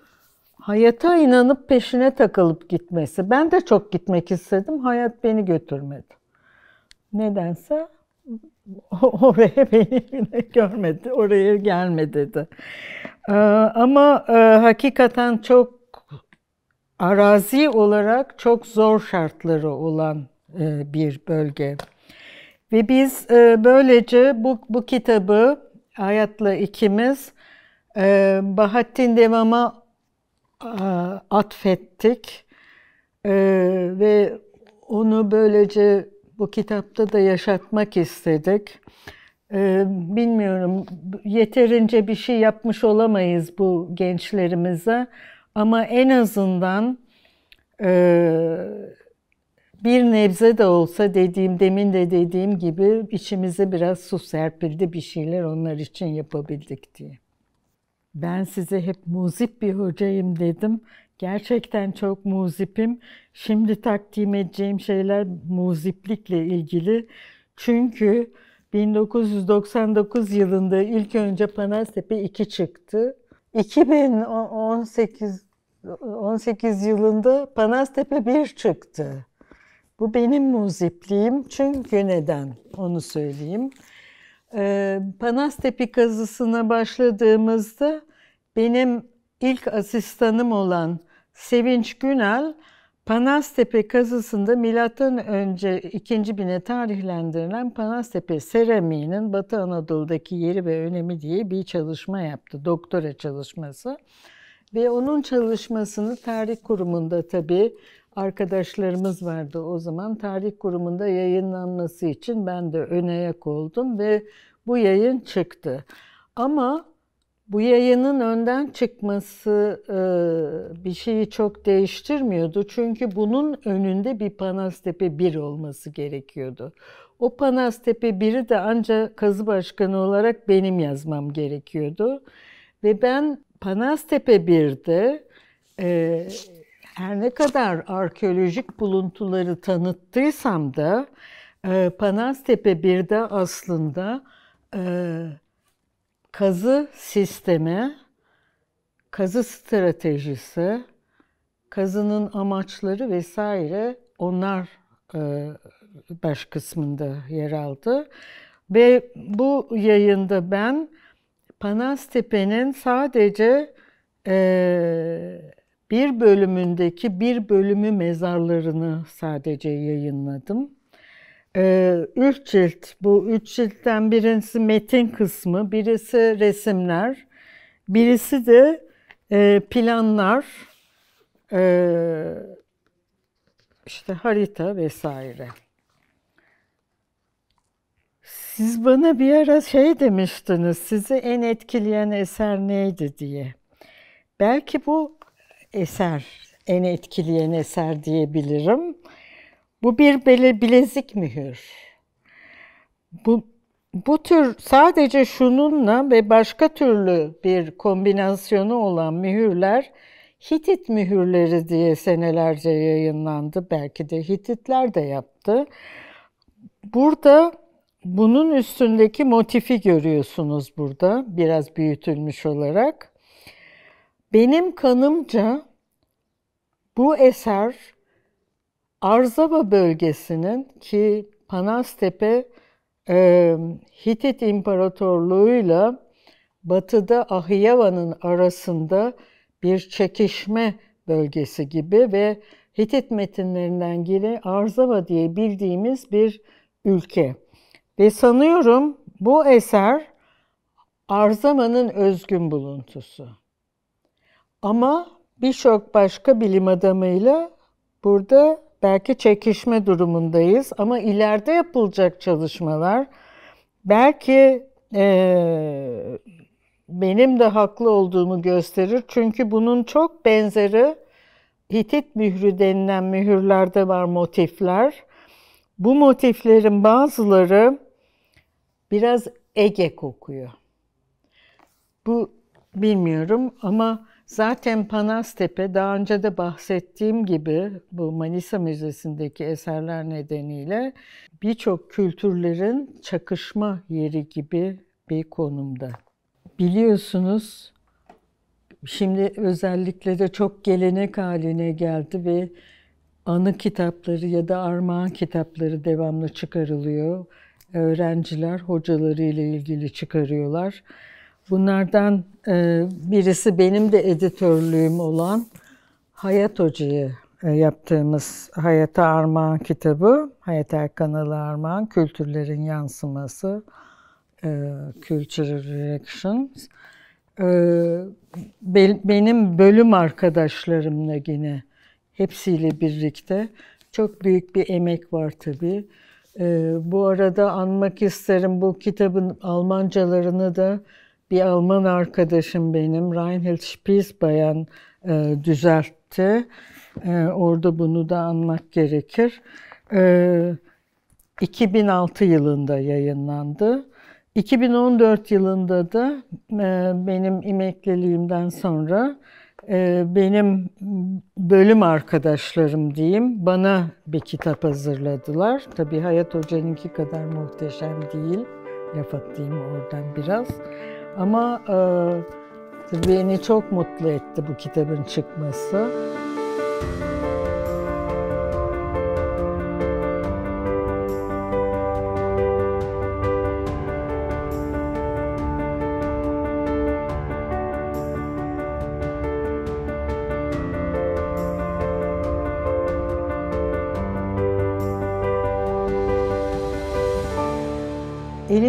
hayata inanıp peşine takılıp gitmesi. Ben de çok gitmek istedim. Hayat beni götürmedi. Nedense oraya beni görmedi, oraya gelme dedi. Ee, ama e, hakikaten çok arazi olarak çok zor şartları olan e, bir bölge. Ve biz e, böylece bu, bu kitabı Hayat'la ikimiz Bahattin Devam'a atfettik. Ve onu böylece bu kitapta da yaşatmak istedik. Ee, bilmiyorum yeterince bir şey yapmış olamayız bu gençlerimize ama en azından e, bir nebze de olsa dediğim demin de dediğim gibi içimize biraz su serpildi bir şeyler onlar için yapabildik diye. Ben size hep muzip bir hocayım dedim. Gerçekten çok muzipim. Şimdi takdim edeceğim şeyler muziplikle ilgili. Çünkü 1999 yılında ilk önce Panaztepe 2 çıktı. 2018 18 yılında Panaztepe 1 çıktı. Bu benim muzipliğim. Çünkü neden? Onu söyleyeyim. Ee, Panaztepe kazısına başladığımızda benim ilk asistanım olan Sevinç Günal Panastepe kazısında milattan önce 2. bine tarihlendirilen Panastepe seramiğinin Batı Anadolu'daki yeri ve önemi diye bir çalışma yaptı. Doktora çalışması. Ve onun çalışmasını tarih kurumunda tabii arkadaşlarımız vardı o zaman. Tarih kurumunda yayınlanması için ben de öne yak oldum ve bu yayın çıktı. Ama bu yayının önden çıkması e, bir şeyi çok değiştirmiyordu. Çünkü bunun önünde bir Panastepe 1 olması gerekiyordu. O Panastepe 1'i de ancak kazı başkanı olarak benim yazmam gerekiyordu. Ve ben Panastepe 1'de e, her ne kadar arkeolojik buluntuları tanıttıysam da e, Panastepe 1'de aslında... E, kazı sistemi, kazı stratejisi, kazının amaçları vesaire onlar e, baş kısmında yer aldı. Ve bu yayında ben Panastepe'nin sadece e, bir bölümündeki bir bölümü mezarlarını sadece yayınladım. Ee, üç cilt. Bu üç ciltten birisi metin kısmı, birisi resimler, birisi de e, planlar, e, işte harita vesaire. Siz bana bir ara şey demiştiniz, sizi en etkileyen eser neydi diye. Belki bu eser, en etkileyen eser diyebilirim. Bu bir bilezik mühür. Bu, bu tür sadece şununla ve başka türlü bir kombinasyonu olan mühürler Hitit mühürleri diye senelerce yayınlandı. Belki de Hititler de yaptı. Burada bunun üstündeki motifi görüyorsunuz burada biraz büyütülmüş olarak. Benim kanımca bu eser Arzava bölgesinin ki Panastepe e, Hitit İmparatorluğu'yla batıda Ahiyava'nın arasında bir çekişme bölgesi gibi ve Hitit metinlerinden biri Arzava diye bildiğimiz bir ülke. Ve sanıyorum bu eser Arzama'nın özgün buluntusu. Ama birçok başka bilim adamıyla burada belki çekişme durumundayız ama ileride yapılacak çalışmalar belki e, benim de haklı olduğumu gösterir. Çünkü bunun çok benzeri Hitit mührü denilen mühürlerde var motifler. Bu motiflerin bazıları biraz Ege kokuyor. Bu bilmiyorum ama Zaten Panastepe daha önce de bahsettiğim gibi bu Manisa Müzesi'ndeki eserler nedeniyle birçok kültürlerin çakışma yeri gibi bir konumda. Biliyorsunuz şimdi özellikle de çok gelenek haline geldi ve anı kitapları ya da armağan kitapları devamlı çıkarılıyor. Öğrenciler hocalarıyla ilgili çıkarıyorlar. Bunlardan e, birisi benim de editörlüğüm olan Hayat Hoca'ya e, yaptığımız Hayata Armağan kitabı, Hayat Erkanalı Armağan, Kültürlerin Yansıması, e, Cultural Reactions. Benim bölüm arkadaşlarımla yine hepsiyle birlikte çok büyük bir emek var tabii. Bu arada anmak isterim bu kitabın Almancalarını da bir Alman arkadaşım benim Reinhold Spiesbayan e, düzeltti. E, orada bunu da anmak gerekir. E, 2006 yılında yayınlandı. 2014 yılında da e, benim imekliliğimden sonra e, benim bölüm arkadaşlarım diyeyim bana bir kitap hazırladılar. Tabii Hayat Hoca'nınki kadar muhteşem değil. Laf atayım oradan biraz. Ama e, beni çok mutlu etti bu kitabın çıkması.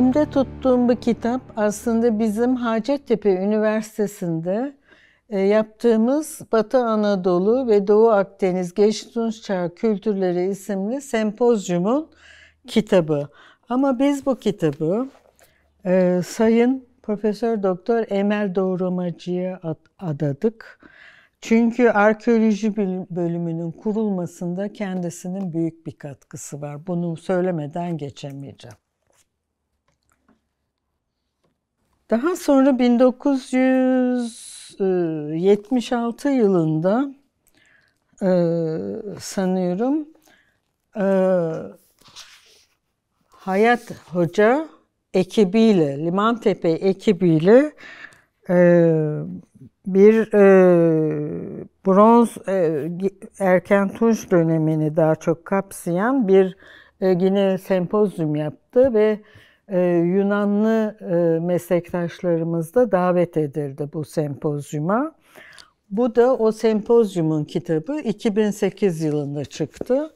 Elimde tuttuğum bu kitap aslında bizim Hacettepe Üniversitesi'nde e, yaptığımız Batı Anadolu ve Doğu Akdeniz Geçtiğimiz Çağ Kültürleri isimli sempozyumun kitabı. Ama biz bu kitabı e, Sayın Profesör Doktor Emel Doğramacı'ya adadık. Çünkü arkeoloji bölümünün kurulmasında kendisinin büyük bir katkısı var. Bunu söylemeden geçemeyeceğim. Daha sonra 1976 e, yılında e, sanıyorum e, Hayat Hoca ekibiyle, Limantepe ekibiyle bir e, bronz e, erken tunç dönemini daha çok kapsayan bir e, yine sempozyum yaptı ve ee, Yunanlı e, meslektaşlarımız da davet edildi bu sempozyuma. Bu da o sempozyumun kitabı 2008 yılında çıktı.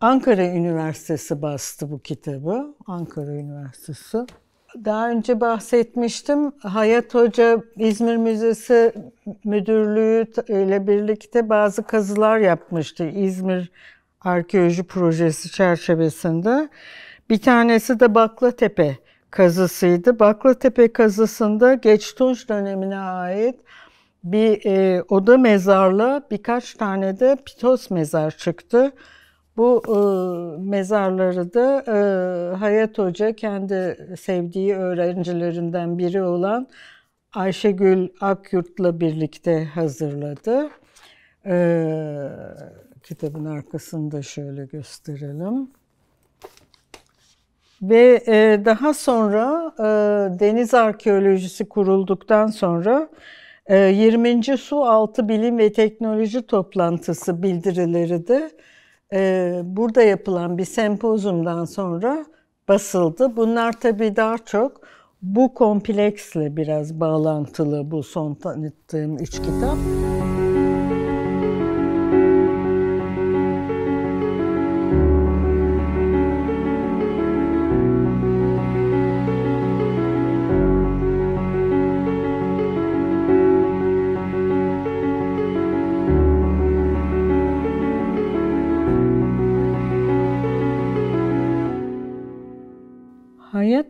Ankara Üniversitesi bastı bu kitabı. Ankara Üniversitesi. Daha önce bahsetmiştim. Hayat Hoca İzmir Müzesi Müdürlüğü ile birlikte bazı kazılar yapmıştı İzmir Arkeoloji Projesi çerçevesinde. Bir tanesi de Baklatepe kazısıydı. Baklatepe kazısında Geçtunç dönemine ait bir e, oda mezarla birkaç tane de pitos mezar çıktı. Bu e, mezarları da e, Hayat Hoca kendi sevdiği öğrencilerinden biri olan Ayşegül Akyurt'la birlikte hazırladı. E, kitabın arkasını da şöyle gösterelim. Ve e, daha sonra e, deniz arkeolojisi kurulduktan sonra e, 20. Su Altı Bilim ve Teknoloji Toplantısı bildirileri de e, burada yapılan bir sempozumdan sonra basıldı. Bunlar tabii daha çok bu kompleksle biraz bağlantılı bu son tanıttığım üç kitap.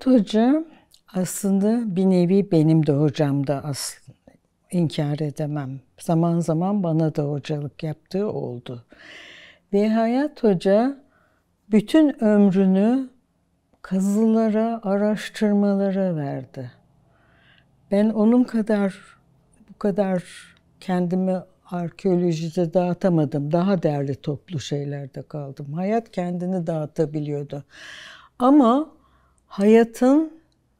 Mehmet Hoca aslında bir nevi benim de da aslında inkar edemem. Zaman zaman bana da hocalık yaptığı oldu. Ve Hayat Hoca bütün ömrünü kazılara, araştırmalara verdi. Ben onun kadar, bu kadar kendimi arkeolojide dağıtamadım. Daha değerli toplu şeylerde kaldım. Hayat kendini dağıtabiliyordu. Ama hayatın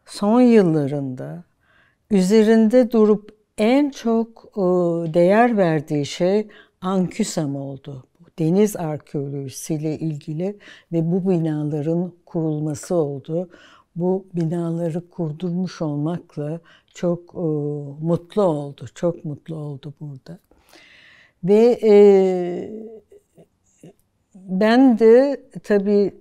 son yıllarında üzerinde durup en çok e, değer verdiği şey Anküsam oldu. Deniz arkeolojisiyle ilgili ve bu binaların kurulması oldu. Bu binaları kurdurmuş olmakla çok e, mutlu oldu, çok mutlu oldu burada. Ve e, ben de tabii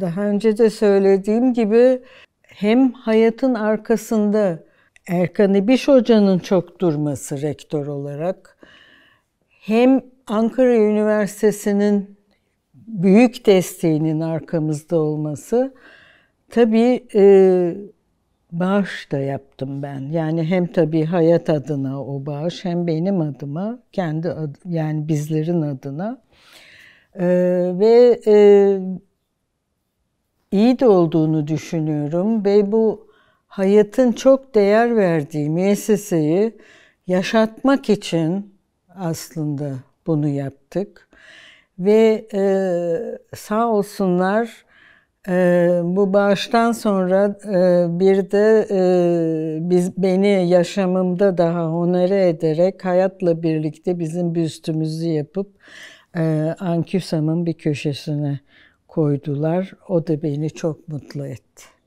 daha önce de söylediğim gibi hem hayatın arkasında Erkan İbiş Hoca'nın çok durması rektör olarak hem Ankara Üniversitesi'nin büyük desteğinin arkamızda olması tabii e, bağış da yaptım ben. Yani hem tabii hayat adına o bağış hem benim adıma, kendi ad, yani bizlerin adına. E, ve e, iyi de olduğunu düşünüyorum ve bu hayatın çok değer verdiği müesseseyi yaşatmak için aslında bunu yaptık. Ve e, sağ olsunlar e, bu bağıştan sonra e, bir de e, biz beni yaşamımda daha honore ederek hayatla birlikte bizim büstümüzü yapıp e, Anküsam'ın bir köşesine koydular. O da beni çok mutlu etti.